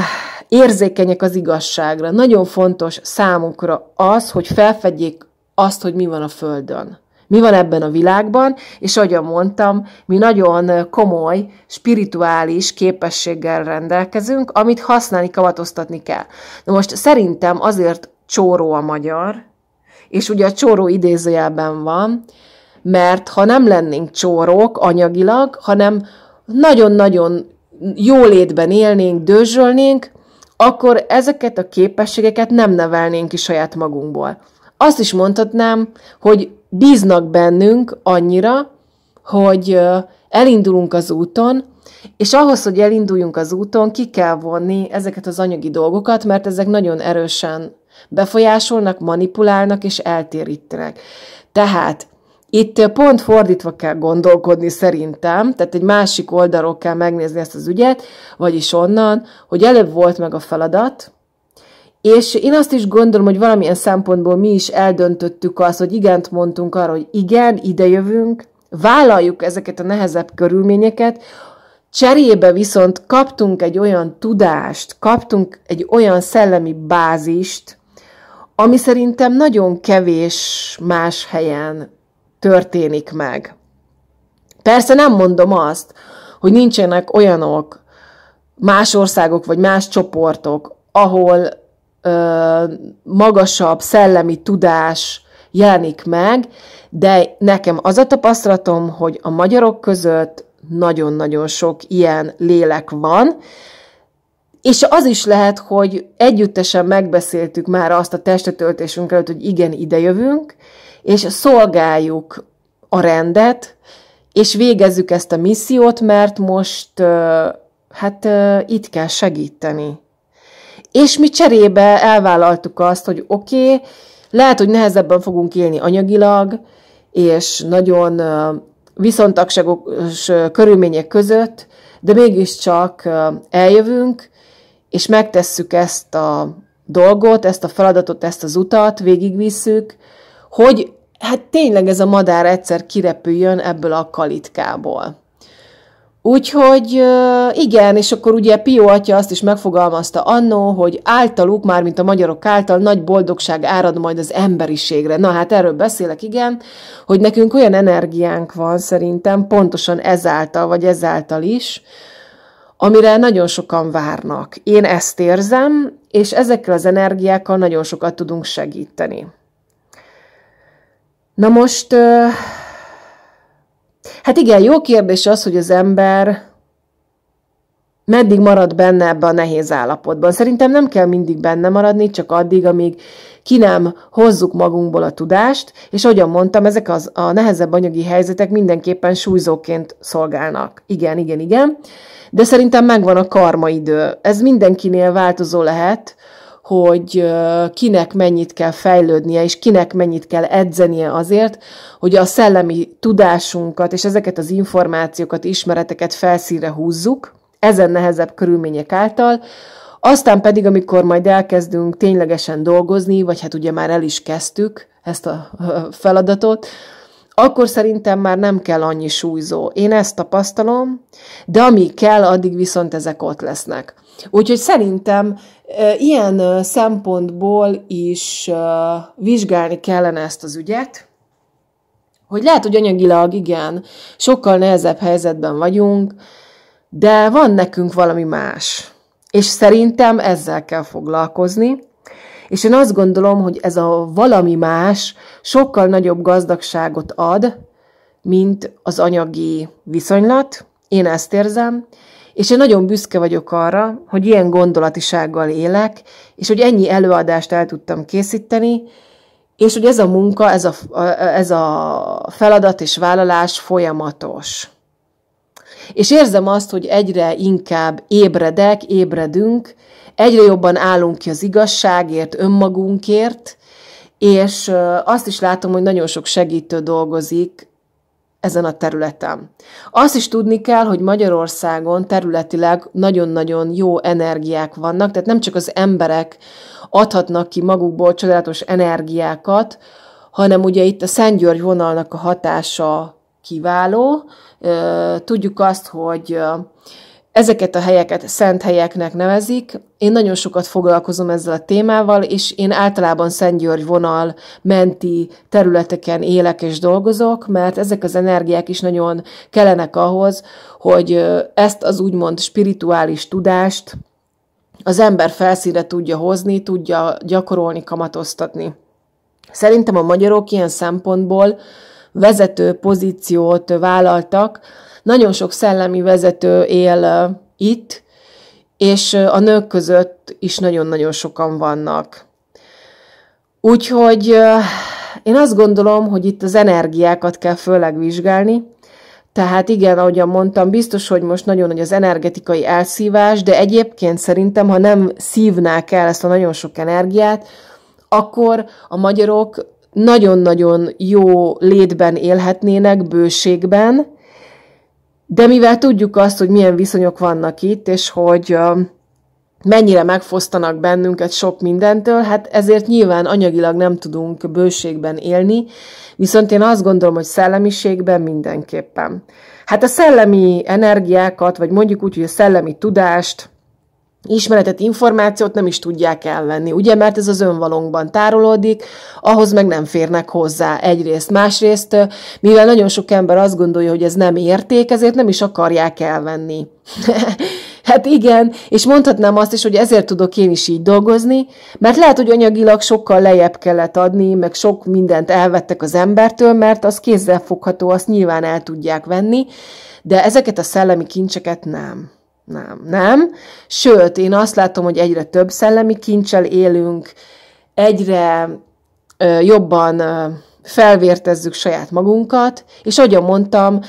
érzékenyek az igazságra. Nagyon fontos számukra az, hogy felfedjék azt, hogy mi van a Földön mi van ebben a világban, és ahogy mondtam, mi nagyon komoly, spirituális képességgel rendelkezünk, amit használni, kamatoztatni kell. Na most szerintem azért csóró a magyar, és ugye a csóró idézőjelben van, mert ha nem lennénk csórók anyagilag, hanem nagyon-nagyon jólétben élnénk, dőzsölnénk, akkor ezeket a képességeket nem nevelnénk ki saját magunkból. Azt is mondhatnám, hogy bíznak bennünk annyira, hogy elindulunk az úton, és ahhoz, hogy elinduljunk az úton, ki kell vonni ezeket az anyagi dolgokat, mert ezek nagyon erősen befolyásolnak, manipulálnak és eltérítenek. Tehát itt pont fordítva kell gondolkodni szerintem, tehát egy másik oldalról kell megnézni ezt az ügyet, vagyis onnan, hogy előbb volt meg a feladat, és én azt is gondolom, hogy valamilyen szempontból mi is eldöntöttük azt, hogy igent mondtunk arra, hogy igen, idejövünk, vállaljuk ezeket a nehezebb körülményeket, Cserébe viszont kaptunk egy olyan tudást, kaptunk egy olyan szellemi bázist, ami szerintem nagyon kevés más helyen történik meg. Persze nem mondom azt, hogy nincsenek olyanok, más országok vagy más csoportok, ahol ö, magasabb szellemi tudás jelenik meg, de nekem az a tapasztalatom, hogy a magyarok között nagyon-nagyon sok ilyen lélek van, és az is lehet, hogy együttesen megbeszéltük már azt a testetöltésünk előtt, hogy igen, idejövünk, és szolgáljuk a rendet, és végezzük ezt a missziót, mert most hát itt kell segíteni és mi cserébe elvállaltuk azt, hogy oké, okay, lehet, hogy nehezebben fogunk élni anyagilag, és nagyon viszontagságos körülmények között, de mégiscsak eljövünk, és megtesszük ezt a dolgot, ezt a feladatot, ezt az utat, végigvisszük, hogy hát tényleg ez a madár egyszer kirepüljön ebből a kalitkából. Úgyhogy igen, és akkor ugye Pio atya azt is megfogalmazta annó, hogy általuk, már mint a magyarok által, nagy boldogság árad majd az emberiségre. Na hát erről beszélek, igen, hogy nekünk olyan energiánk van szerintem, pontosan ezáltal, vagy ezáltal is, amire nagyon sokan várnak. Én ezt érzem, és ezekkel az energiákkal nagyon sokat tudunk segíteni. Na most Hát igen, jó kérdés az, hogy az ember meddig marad benne ebbe a nehéz állapotban. Szerintem nem kell mindig benne maradni, csak addig, amíg ki nem hozzuk magunkból a tudást, és ahogyan mondtam, ezek az, a nehezebb anyagi helyzetek mindenképpen súlyzóként szolgálnak. Igen, igen, igen. De szerintem megvan a karma idő. Ez mindenkinél változó lehet, hogy kinek mennyit kell fejlődnie, és kinek mennyit kell edzenie azért, hogy a szellemi tudásunkat és ezeket az információkat, ismereteket felszíre húzzuk, ezen nehezebb körülmények által, aztán pedig, amikor majd elkezdünk ténylegesen dolgozni, vagy hát ugye már el is kezdtük ezt a feladatot, akkor szerintem már nem kell annyi súlyzó. Én ezt tapasztalom, de ami kell, addig viszont ezek ott lesznek. Úgyhogy szerintem Ilyen szempontból is vizsgálni kellene ezt az ügyet, hogy lehet, hogy anyagilag igen, sokkal nehezebb helyzetben vagyunk, de van nekünk valami más. És szerintem ezzel kell foglalkozni, és én azt gondolom, hogy ez a valami más sokkal nagyobb gazdagságot ad, mint az anyagi viszonylat. Én ezt érzem, és én nagyon büszke vagyok arra, hogy ilyen gondolatisággal élek, és hogy ennyi előadást el tudtam készíteni, és hogy ez a munka, ez a, ez a feladat és vállalás folyamatos. És érzem azt, hogy egyre inkább ébredek, ébredünk, egyre jobban állunk ki az igazságért, önmagunkért, és azt is látom, hogy nagyon sok segítő dolgozik ezen a területen. Azt is tudni kell, hogy Magyarországon területileg nagyon-nagyon jó energiák vannak, tehát nem csak az emberek adhatnak ki magukból csodálatos energiákat, hanem ugye itt a Szentgyörgy vonalnak a hatása kiváló. Tudjuk azt, hogy Ezeket a helyeket szent helyeknek nevezik. Én nagyon sokat foglalkozom ezzel a témával, és én általában György vonal menti területeken élek és dolgozok, mert ezek az energiák is nagyon kellenek ahhoz, hogy ezt az úgymond spirituális tudást az ember felszíre tudja hozni, tudja gyakorolni, kamatoztatni. Szerintem a magyarok ilyen szempontból vezető pozíciót vállaltak, nagyon sok szellemi vezető él itt, és a nők között is nagyon-nagyon sokan vannak. Úgyhogy én azt gondolom, hogy itt az energiákat kell főleg vizsgálni, tehát igen, ahogyan mondtam, biztos, hogy most nagyon nagy az energetikai elszívás, de egyébként szerintem, ha nem szívnák el ezt a nagyon sok energiát, akkor a magyarok nagyon-nagyon jó létben élhetnének, bőségben, de mivel tudjuk azt, hogy milyen viszonyok vannak itt, és hogy mennyire megfosztanak bennünket sok mindentől, hát ezért nyilván anyagilag nem tudunk bőségben élni, viszont én azt gondolom, hogy szellemiségben mindenképpen. Hát a szellemi energiákat, vagy mondjuk úgy, hogy a szellemi tudást, ismeretet, információt nem is tudják elvenni, ugye, mert ez az önvalónkban tárolódik, ahhoz meg nem férnek hozzá egyrészt. Másrészt, mivel nagyon sok ember azt gondolja, hogy ez nem érték, ezért nem is akarják elvenni. hát igen, és mondhatnám azt is, hogy ezért tudok én is így dolgozni, mert lehet, hogy anyagilag sokkal lejjebb kellett adni, meg sok mindent elvettek az embertől, mert az kézzel fogható, azt nyilván el tudják venni, de ezeket a szellemi kincseket nem. Nem, nem. Sőt, én azt látom, hogy egyre több szellemi kincsel élünk, egyre ö, jobban ö, felvértezzük saját magunkat, és ahogyan mondtam,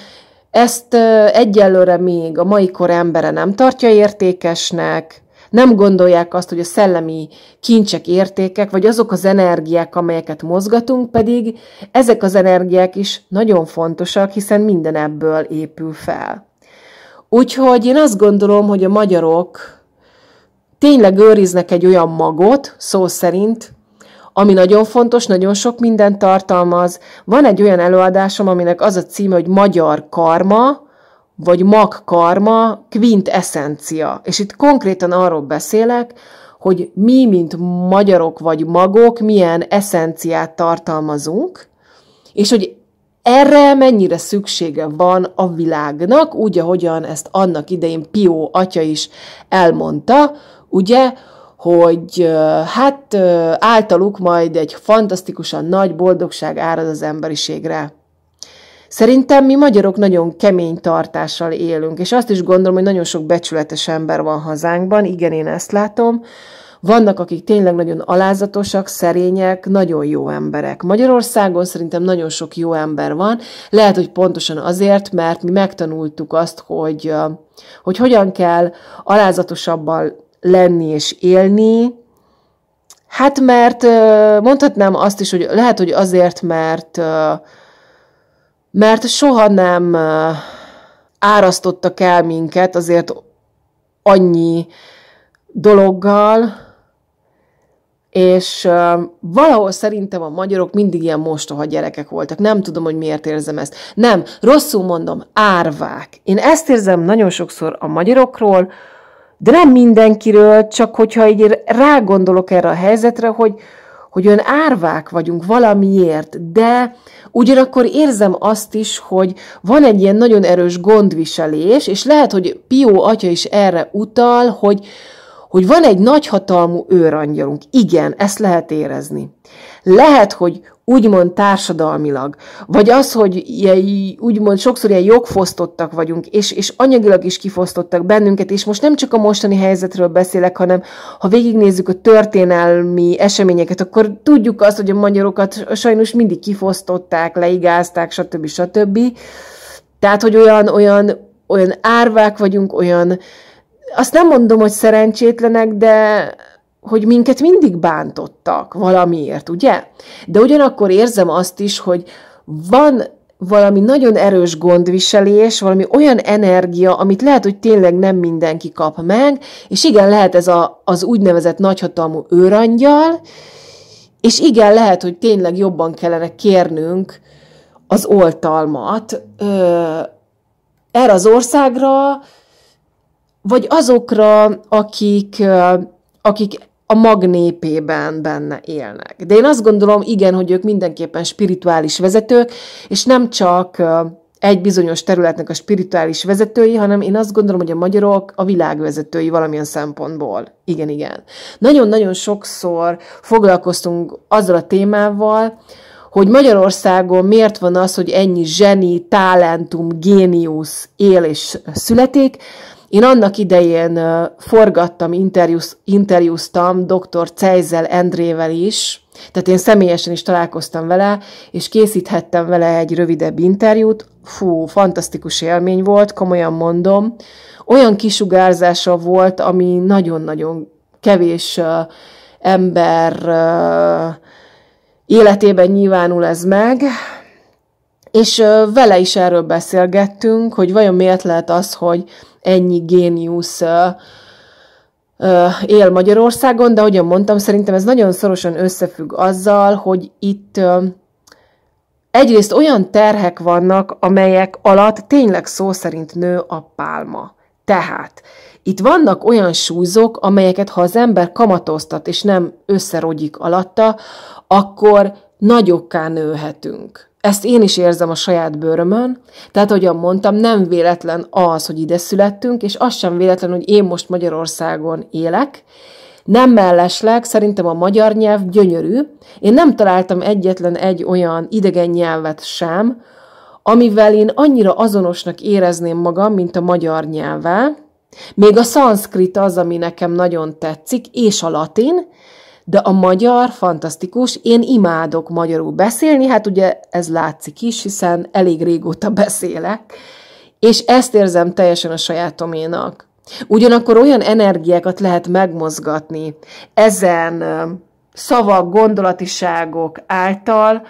ezt ö, egyelőre még a mai kor embere nem tartja értékesnek, nem gondolják azt, hogy a szellemi kincsek értékek, vagy azok az energiák, amelyeket mozgatunk, pedig ezek az energiák is nagyon fontosak, hiszen minden ebből épül fel. Úgyhogy én azt gondolom, hogy a magyarok tényleg őriznek egy olyan magot, szó szerint, ami nagyon fontos, nagyon sok mindent tartalmaz. Van egy olyan előadásom, aminek az a címe, hogy Magyar Karma, vagy Mag Karma, Quint Essencia. És itt konkrétan arról beszélek, hogy mi, mint magyarok vagy magok, milyen eszenciát tartalmazunk, és hogy erre mennyire szüksége van a világnak, úgy, ahogyan ezt annak idején Pió atya is elmondta, ugye, hogy hát általuk majd egy fantasztikusan nagy boldogság árad az emberiségre. Szerintem mi magyarok nagyon kemény tartással élünk, és azt is gondolom, hogy nagyon sok becsületes ember van hazánkban, igen, én ezt látom, vannak, akik tényleg nagyon alázatosak, szerények, nagyon jó emberek. Magyarországon szerintem nagyon sok jó ember van. Lehet, hogy pontosan azért, mert mi megtanultuk azt, hogy, hogy hogyan kell alázatosabban lenni és élni, Hát mert mondhatnám azt is, hogy lehet, hogy azért, mert mert soha nem árasztottak el minket azért annyi dologgal, és uh, valahol szerintem a magyarok mindig ilyen mostoha gyerekek voltak. Nem tudom, hogy miért érzem ezt. Nem, rosszul mondom, árvák. Én ezt érzem nagyon sokszor a magyarokról, de nem mindenkiről, csak hogyha így rágondolok erre a helyzetre, hogy, hogy olyan árvák vagyunk valamiért, de ugyanakkor érzem azt is, hogy van egy ilyen nagyon erős gondviselés, és lehet, hogy Pió atya is erre utal, hogy, hogy van egy nagyhatalmú őrangyalunk. Igen, ezt lehet érezni. Lehet, hogy úgymond társadalmilag, vagy az, hogy ilyen, úgymond sokszor ilyen jogfosztottak vagyunk, és, és anyagilag is kifosztottak bennünket, és most nem csak a mostani helyzetről beszélek, hanem ha végignézzük a történelmi eseményeket, akkor tudjuk azt, hogy a magyarokat sajnos mindig kifosztották, leigázták, stb. stb. Tehát, hogy olyan, olyan, olyan árvák vagyunk, olyan, azt nem mondom, hogy szerencsétlenek, de hogy minket mindig bántottak valamiért, ugye? De ugyanakkor érzem azt is, hogy van valami nagyon erős gondviselés, valami olyan energia, amit lehet, hogy tényleg nem mindenki kap meg, és igen, lehet ez a, az úgynevezett nagyhatalmú őrangyal, és igen, lehet, hogy tényleg jobban kellene kérnünk az oltalmat ö, erre az országra, vagy azokra, akik, akik a magnépében benne élnek. De én azt gondolom, igen, hogy ők mindenképpen spirituális vezetők, és nem csak egy bizonyos területnek a spirituális vezetői, hanem én azt gondolom, hogy a magyarok a világvezetői valamilyen szempontból. Igen, igen. Nagyon-nagyon sokszor foglalkoztunk azzal a témával, hogy Magyarországon miért van az, hogy ennyi zseni, talentum, géniusz él és születik, én annak idején forgattam, interjúz, interjúztam dr. Cejzel Endrével is, tehát én személyesen is találkoztam vele, és készíthettem vele egy rövidebb interjút. Fú, fantasztikus élmény volt, komolyan mondom. Olyan kisugárzása volt, ami nagyon-nagyon kevés ember életében nyilvánul ez meg, és vele is erről beszélgettünk, hogy vajon miért lehet az, hogy ennyi géniusz él Magyarországon, de ahogyan mondtam, szerintem ez nagyon szorosan összefügg azzal, hogy itt egyrészt olyan terhek vannak, amelyek alatt tényleg szó szerint nő a pálma. Tehát itt vannak olyan súlyzók, amelyeket ha az ember kamatoztat és nem összerogyik alatta, akkor nagyokká nőhetünk. Ezt én is érzem a saját bőrömön, tehát ahogyan mondtam, nem véletlen az, hogy ide születtünk, és az sem véletlen, hogy én most Magyarországon élek, nem mellesleg, szerintem a magyar nyelv gyönyörű. Én nem találtam egyetlen egy olyan idegen nyelvet sem, amivel én annyira azonosnak érezném magam, mint a magyar nyelvvel. Még a szanszkrit az, ami nekem nagyon tetszik, és a latin, de a magyar fantasztikus, én imádok magyarul beszélni, hát ugye ez látszik is, hiszen elég régóta beszélek, és ezt érzem teljesen a sajátoménak. Ugyanakkor olyan energiákat lehet megmozgatni ezen szavak, gondolatiságok által,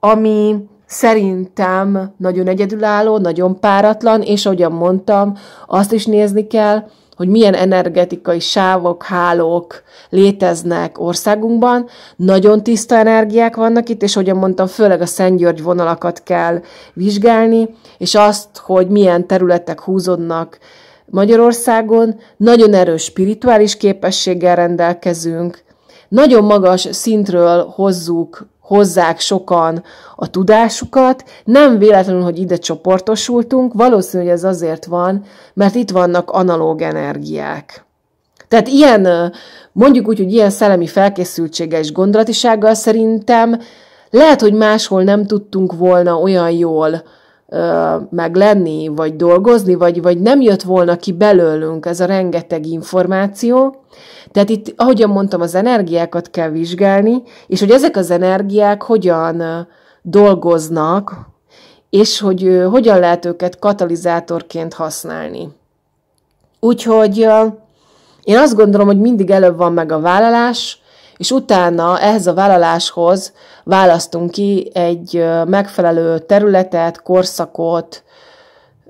ami szerintem nagyon egyedülálló, nagyon páratlan, és ahogyan mondtam, azt is nézni kell, hogy milyen energetikai sávok, hálók léteznek országunkban. Nagyon tiszta energiák vannak itt, és ahogy mondtam, főleg a György vonalakat kell vizsgálni, és azt, hogy milyen területek húzódnak Magyarországon. Nagyon erős spirituális képességgel rendelkezünk, nagyon magas szintről hozzuk hozzák sokan a tudásukat. Nem véletlenül, hogy ide csoportosultunk, valószínű, hogy ez azért van, mert itt vannak analóg energiák. Tehát ilyen, mondjuk úgy, hogy ilyen szellemi felkészültsége és gondolatisággal szerintem lehet, hogy máshol nem tudtunk volna olyan jól meg lenni, vagy dolgozni, vagy, vagy nem jött volna ki belőlünk ez a rengeteg információ. Tehát itt, ahogyan mondtam, az energiákat kell vizsgálni, és hogy ezek az energiák hogyan dolgoznak, és hogy hogyan lehet őket katalizátorként használni. Úgyhogy én azt gondolom, hogy mindig előbb van meg a vállalás, és utána ehhez a vállaláshoz választunk ki egy megfelelő területet, korszakot,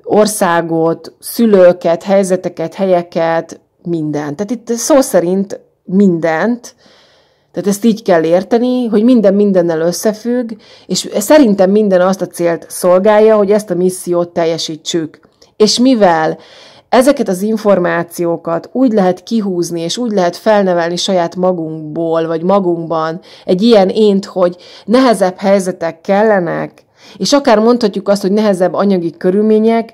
országot, szülőket, helyzeteket, helyeket, mindent. Tehát itt szó szerint mindent, tehát ezt így kell érteni, hogy minden mindennel összefügg, és szerintem minden azt a célt szolgálja, hogy ezt a missziót teljesítsük. És mivel ezeket az információkat úgy lehet kihúzni, és úgy lehet felnevelni saját magunkból, vagy magunkban egy ilyen ént, hogy nehezebb helyzetek kellenek, és akár mondhatjuk azt, hogy nehezebb anyagi körülmények,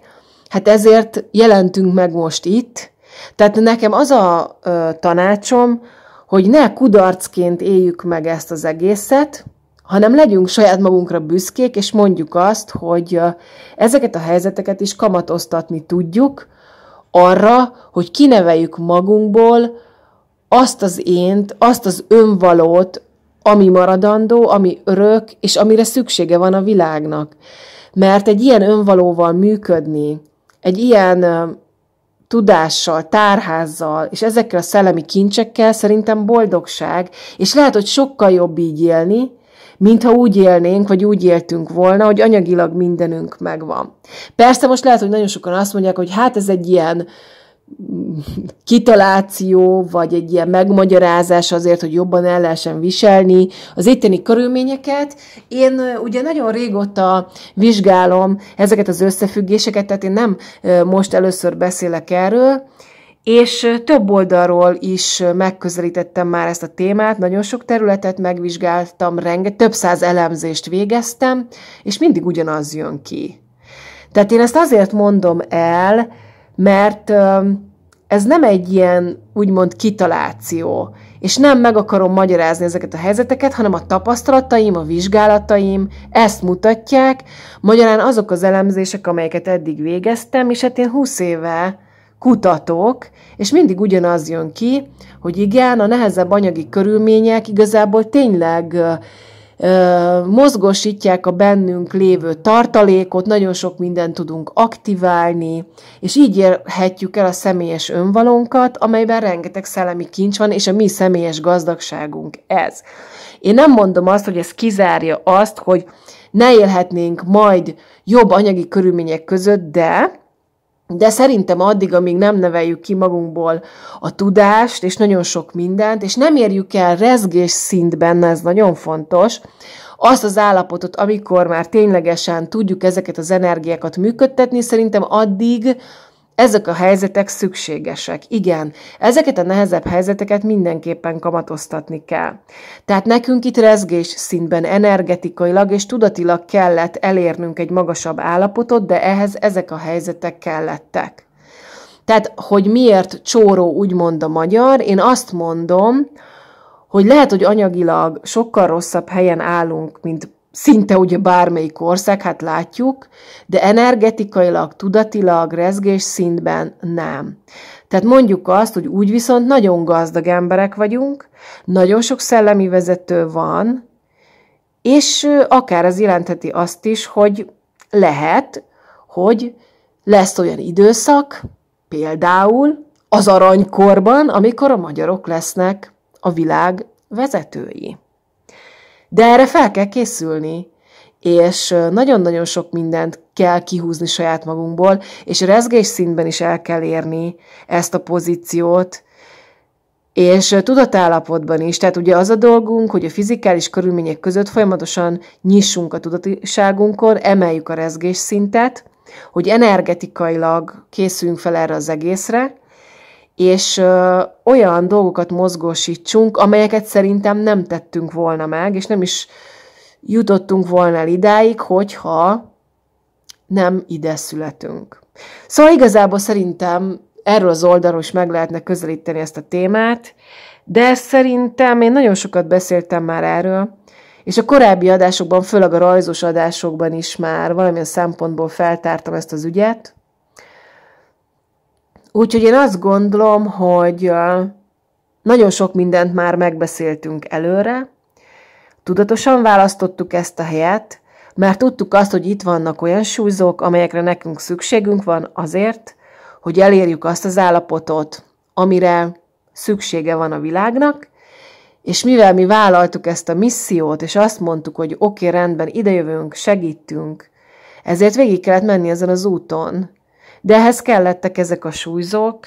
hát ezért jelentünk meg most itt. Tehát nekem az a ö, tanácsom, hogy ne kudarcként éljük meg ezt az egészet, hanem legyünk saját magunkra büszkék, és mondjuk azt, hogy ezeket a helyzeteket is kamatoztatni tudjuk, arra, hogy kineveljük magunkból azt az ént, azt az önvalót, ami maradandó, ami örök, és amire szüksége van a világnak. Mert egy ilyen önvalóval működni, egy ilyen tudással, tárházzal, és ezekkel a szellemi kincsekkel szerintem boldogság, és lehet, hogy sokkal jobb így élni, mintha úgy élnénk, vagy úgy éltünk volna, hogy anyagilag mindenünk megvan. Persze most lehet, hogy nagyon sokan azt mondják, hogy hát ez egy ilyen mm, kitaláció, vagy egy ilyen megmagyarázás azért, hogy jobban el lehessen viselni az itteni körülményeket. Én ugye nagyon régóta vizsgálom ezeket az összefüggéseket, tehát én nem most először beszélek erről, és több oldalról is megközelítettem már ezt a témát, nagyon sok területet megvizsgáltam, renge, több száz elemzést végeztem, és mindig ugyanaz jön ki. Tehát én ezt azért mondom el, mert ez nem egy ilyen úgymond kitaláció, és nem meg akarom magyarázni ezeket a helyzeteket, hanem a tapasztalataim, a vizsgálataim ezt mutatják, magyarán azok az elemzések, amelyeket eddig végeztem, és hát én 20 éve kutatok, és mindig ugyanaz jön ki, hogy igen, a nehezebb anyagi körülmények igazából tényleg mozgósítják mozgosítják a bennünk lévő tartalékot, nagyon sok mindent tudunk aktiválni, és így érhetjük el a személyes önvalónkat, amelyben rengeteg szellemi kincs van, és a mi személyes gazdagságunk ez. Én nem mondom azt, hogy ez kizárja azt, hogy ne élhetnénk majd jobb anyagi körülmények között, de de szerintem addig, amíg nem neveljük ki magunkból a tudást, és nagyon sok mindent, és nem érjük el rezgés szintben, ez nagyon fontos, azt az állapotot, amikor már ténylegesen tudjuk ezeket az energiákat működtetni, szerintem addig ezek a helyzetek szükségesek, igen. Ezeket a nehezebb helyzeteket mindenképpen kamatoztatni kell. Tehát nekünk itt rezgés szintben energetikailag és tudatilag kellett elérnünk egy magasabb állapotot, de ehhez ezek a helyzetek kellettek. Tehát, hogy miért csóró úgymond a magyar, én azt mondom, hogy lehet, hogy anyagilag sokkal rosszabb helyen állunk, mint szinte ugye bármelyik ország, hát látjuk, de energetikailag, tudatilag, rezgés szintben nem. Tehát mondjuk azt, hogy úgy viszont nagyon gazdag emberek vagyunk, nagyon sok szellemi vezető van, és akár ez jelentheti azt is, hogy lehet, hogy lesz olyan időszak, például az aranykorban, amikor a magyarok lesznek a világ vezetői. De erre fel kell készülni, és nagyon-nagyon sok mindent kell kihúzni saját magunkból, és a rezgés szintben is el kell érni ezt a pozíciót, és tudatállapotban is. Tehát ugye az a dolgunk, hogy a fizikális körülmények között folyamatosan nyissunk a tudatiságunkon, emeljük a rezgés szintet, hogy energetikailag készüljünk fel erre az egészre, és ö, olyan dolgokat mozgósítsunk, amelyeket szerintem nem tettünk volna meg, és nem is jutottunk volna el idáig, hogyha nem ide születünk. Szóval igazából szerintem erről az oldalról is meg lehetne közelíteni ezt a témát, de szerintem én nagyon sokat beszéltem már erről, és a korábbi adásokban, főleg a rajzos adásokban is már valamilyen szempontból feltártam ezt az ügyet, Úgyhogy én azt gondolom, hogy nagyon sok mindent már megbeszéltünk előre, tudatosan választottuk ezt a helyet, mert tudtuk azt, hogy itt vannak olyan súlyzók, amelyekre nekünk szükségünk van azért, hogy elérjük azt az állapotot, amire szüksége van a világnak, és mivel mi vállaltuk ezt a missziót, és azt mondtuk, hogy oké, okay, rendben, idejövünk, segítünk, ezért végig kellett menni ezen az úton, de ehhez kellettek ezek a súlyzók,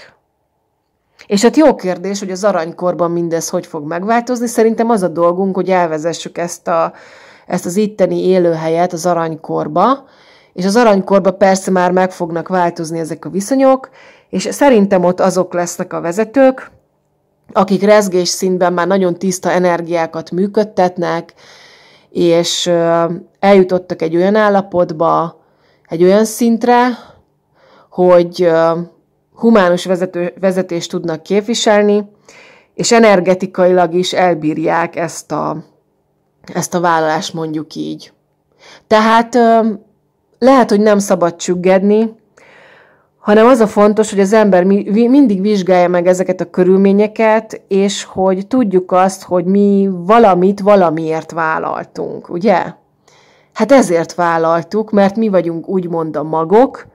és hát jó kérdés, hogy az aranykorban mindez hogy fog megváltozni. Szerintem az a dolgunk, hogy elvezessük ezt, a, ezt az itteni élőhelyet az aranykorba, és az aranykorba persze már meg fognak változni ezek a viszonyok, és szerintem ott azok lesznek a vezetők, akik rezgés szintben már nagyon tiszta energiákat működtetnek, és eljutottak egy olyan állapotba, egy olyan szintre, hogy humánus vezető, vezetést tudnak képviselni, és energetikailag is elbírják ezt a, ezt a vállalást, mondjuk így. Tehát lehet, hogy nem szabad csüggedni, hanem az a fontos, hogy az ember mindig vizsgálja meg ezeket a körülményeket, és hogy tudjuk azt, hogy mi valamit valamiért vállaltunk, ugye? Hát ezért vállaltuk, mert mi vagyunk úgymond a magok,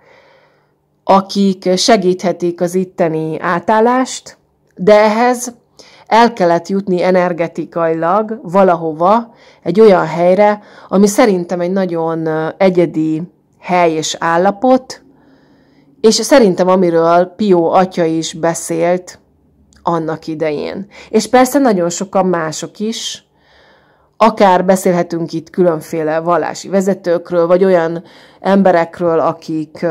akik segíthetik az itteni átállást, de ehhez el kellett jutni energetikailag valahova, egy olyan helyre, ami szerintem egy nagyon egyedi hely és állapot, és szerintem amiről Pió atya is beszélt annak idején. És persze nagyon sokan mások is, akár beszélhetünk itt különféle vallási vezetőkről, vagy olyan emberekről, akik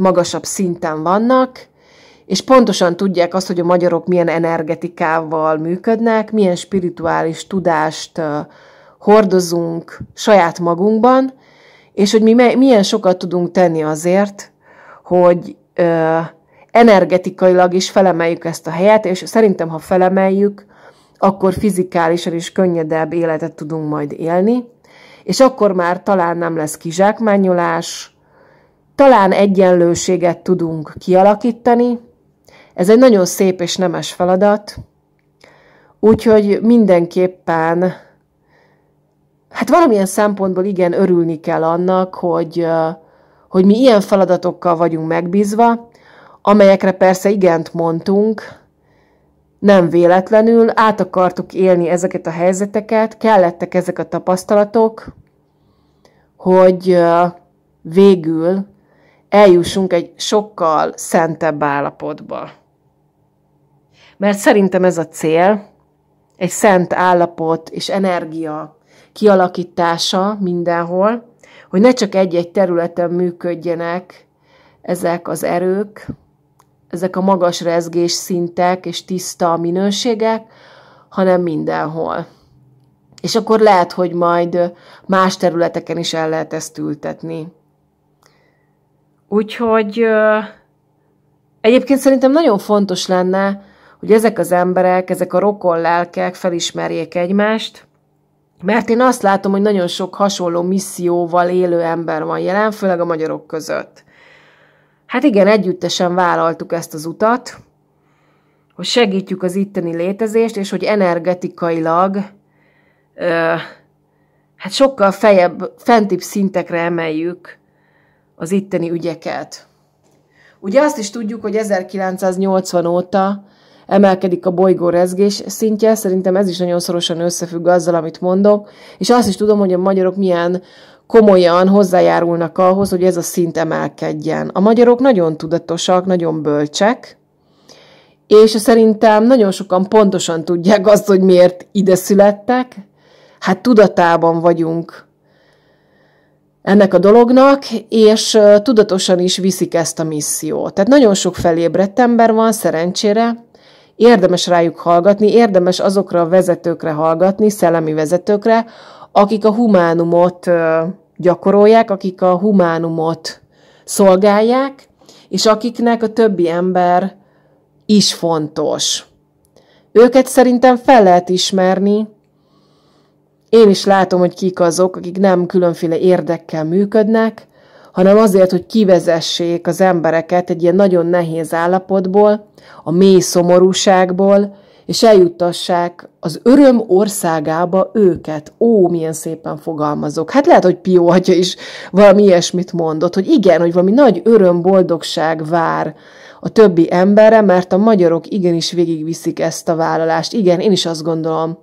magasabb szinten vannak, és pontosan tudják azt, hogy a magyarok milyen energetikával működnek, milyen spirituális tudást hordozunk saját magunkban, és hogy mi milyen sokat tudunk tenni azért, hogy energetikailag is felemeljük ezt a helyet, és szerintem, ha felemeljük, akkor fizikálisan is könnyedebb életet tudunk majd élni, és akkor már talán nem lesz kizsákmányolás, talán egyenlőséget tudunk kialakítani. Ez egy nagyon szép és nemes feladat, úgyhogy mindenképpen, hát valamilyen szempontból igen, örülni kell annak, hogy, hogy mi ilyen feladatokkal vagyunk megbízva, amelyekre persze igent mondtunk, nem véletlenül, át akartuk élni ezeket a helyzeteket, kellettek ezek a tapasztalatok, hogy végül eljussunk egy sokkal szentebb állapotba. Mert szerintem ez a cél, egy szent állapot és energia kialakítása mindenhol, hogy ne csak egy-egy területen működjenek ezek az erők, ezek a magas rezgés szintek és tiszta minőségek, hanem mindenhol. És akkor lehet, hogy majd más területeken is el lehet ezt ültetni. Úgyhogy egyébként szerintem nagyon fontos lenne, hogy ezek az emberek, ezek a rokon lelkek felismerjék egymást, mert én azt látom, hogy nagyon sok hasonló misszióval élő ember van jelen, főleg a magyarok között. Hát igen, együttesen vállaltuk ezt az utat, hogy segítjük az itteni létezést, és hogy energetikailag ö, hát sokkal fejebb, fentibb szintekre emeljük az itteni ügyeket. Ugye azt is tudjuk, hogy 1980 óta emelkedik a bolygó rezgés szintje, szerintem ez is nagyon szorosan összefügg azzal, amit mondok, és azt is tudom, hogy a magyarok milyen komolyan hozzájárulnak ahhoz, hogy ez a szint emelkedjen. A magyarok nagyon tudatosak, nagyon bölcsek, és szerintem nagyon sokan pontosan tudják azt, hogy miért ide születtek. Hát tudatában vagyunk ennek a dolognak, és tudatosan is viszik ezt a missziót. Tehát nagyon sok felébredt ember van, szerencsére, érdemes rájuk hallgatni, érdemes azokra a vezetőkre hallgatni, szellemi vezetőkre, akik a humánumot gyakorolják, akik a humánumot szolgálják, és akiknek a többi ember is fontos. Őket szerintem fel lehet ismerni, én is látom, hogy kik azok, akik nem különféle érdekkel működnek, hanem azért, hogy kivezessék az embereket egy ilyen nagyon nehéz állapotból, a mély szomorúságból, és eljuttassák az öröm országába őket. Ó, milyen szépen fogalmazok. Hát lehet, hogy Pió atya is valami ilyesmit mondott, hogy igen, hogy valami nagy öröm, boldogság vár a többi emberre, mert a magyarok igenis végigviszik ezt a vállalást. Igen, én is azt gondolom,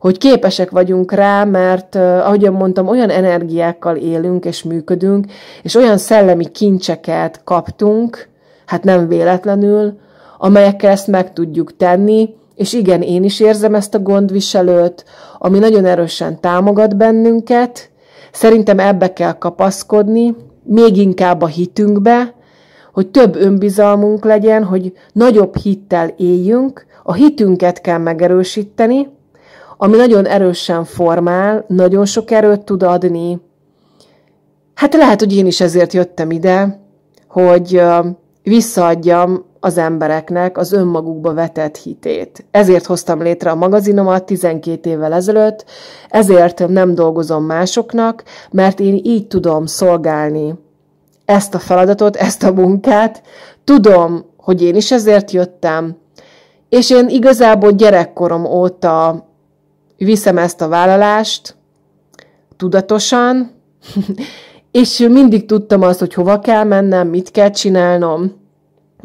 hogy képesek vagyunk rá, mert ahogyan mondtam, olyan energiákkal élünk és működünk, és olyan szellemi kincseket kaptunk, hát nem véletlenül, amelyekkel ezt meg tudjuk tenni, és igen, én is érzem ezt a gondviselőt, ami nagyon erősen támogat bennünket. Szerintem ebbe kell kapaszkodni, még inkább a hitünkbe, hogy több önbizalmunk legyen, hogy nagyobb hittel éljünk, a hitünket kell megerősíteni, ami nagyon erősen formál, nagyon sok erőt tud adni. Hát lehet, hogy én is ezért jöttem ide, hogy visszaadjam az embereknek az önmagukba vetett hitét. Ezért hoztam létre a magazinomat 12 évvel ezelőtt, ezért nem dolgozom másoknak, mert én így tudom szolgálni ezt a feladatot, ezt a munkát. Tudom, hogy én is ezért jöttem, és én igazából gyerekkorom óta viszem ezt a vállalást tudatosan, és mindig tudtam azt, hogy hova kell mennem, mit kell csinálnom,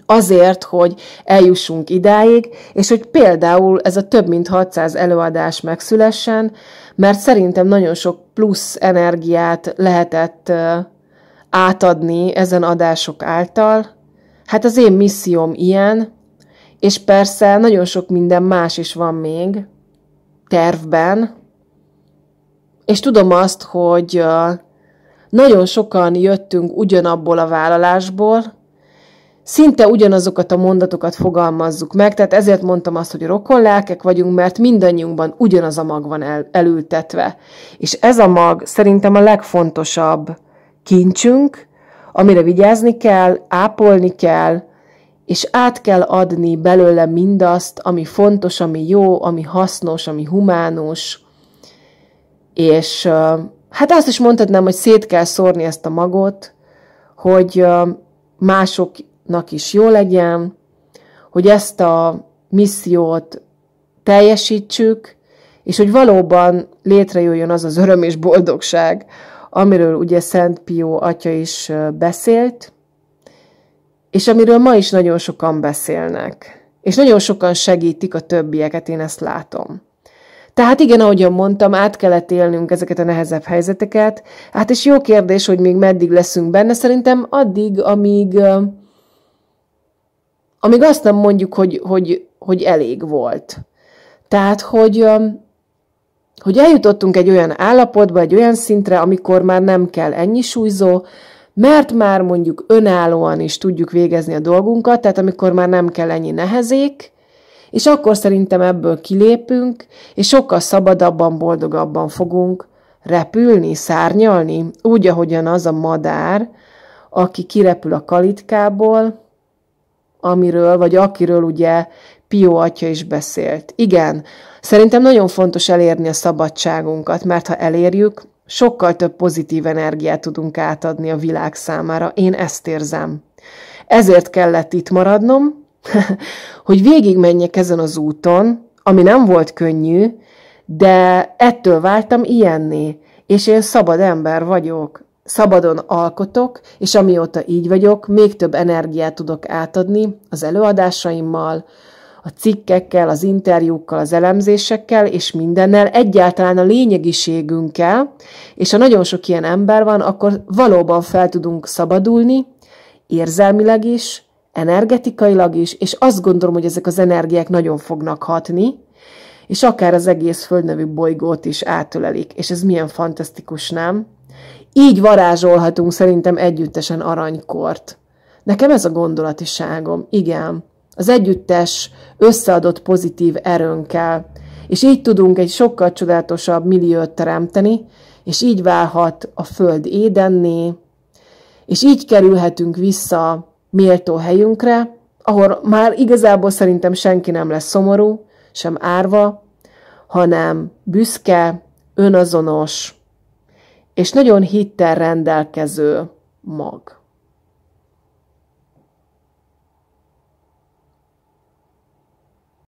azért, hogy eljussunk idáig, és hogy például ez a több mint 600 előadás megszülessen, mert szerintem nagyon sok plusz energiát lehetett átadni ezen adások által. Hát az én misszióm ilyen, és persze nagyon sok minden más is van még, tervben, és tudom azt, hogy nagyon sokan jöttünk ugyanabból a vállalásból, szinte ugyanazokat a mondatokat fogalmazzuk meg, tehát ezért mondtam azt, hogy rokon lelkek vagyunk, mert mindannyiunkban ugyanaz a mag van el, elültetve. És ez a mag szerintem a legfontosabb kincsünk, amire vigyázni kell, ápolni kell, és át kell adni belőle mindazt, ami fontos, ami jó, ami hasznos, ami humánus, és hát azt is mondhatnám, hogy szét kell szórni ezt a magot, hogy másoknak is jó legyen, hogy ezt a missziót teljesítsük, és hogy valóban létrejöjjön az az öröm és boldogság, amiről ugye Szent Pió atya is beszélt, és amiről ma is nagyon sokan beszélnek. És nagyon sokan segítik a többieket, én ezt látom. Tehát igen, ahogyan mondtam, át kellett élnünk ezeket a nehezebb helyzeteket. Hát és jó kérdés, hogy még meddig leszünk benne. Szerintem addig, amíg, amíg azt nem mondjuk, hogy, hogy, hogy elég volt. Tehát, hogy, hogy eljutottunk egy olyan állapotba, egy olyan szintre, amikor már nem kell ennyi súlyzó, mert már mondjuk önállóan is tudjuk végezni a dolgunkat, tehát amikor már nem kell ennyi nehezék, és akkor szerintem ebből kilépünk, és sokkal szabadabban, boldogabban fogunk repülni, szárnyalni, úgy, ahogyan az a madár, aki kirepül a kalitkából, amiről, vagy akiről ugye Pió atya is beszélt. Igen, szerintem nagyon fontos elérni a szabadságunkat, mert ha elérjük, Sokkal több pozitív energiát tudunk átadni a világ számára, én ezt érzem. Ezért kellett itt maradnom, hogy végigmenjek ezen az úton, ami nem volt könnyű, de ettől váltam ilyenné, és én szabad ember vagyok. Szabadon alkotok, és amióta így vagyok, még több energiát tudok átadni az előadásaimmal, a cikkekkel, az interjúkkal, az elemzésekkel, és mindennel, egyáltalán a lényegiségünkkel, és ha nagyon sok ilyen ember van, akkor valóban fel tudunk szabadulni, érzelmileg is, energetikailag is, és azt gondolom, hogy ezek az energiák nagyon fognak hatni, és akár az egész földnevű bolygót is átölelik. És ez milyen fantasztikus, nem? Így varázsolhatunk szerintem együttesen aranykort. Nekem ez a gondolatiságom, igen az együttes, összeadott pozitív erőnkkel. És így tudunk egy sokkal csodálatosabb milliót teremteni, és így válhat a föld édenné, és így kerülhetünk vissza méltó helyünkre, ahol már igazából szerintem senki nem lesz szomorú, sem árva, hanem büszke, önazonos és nagyon hittel rendelkező mag.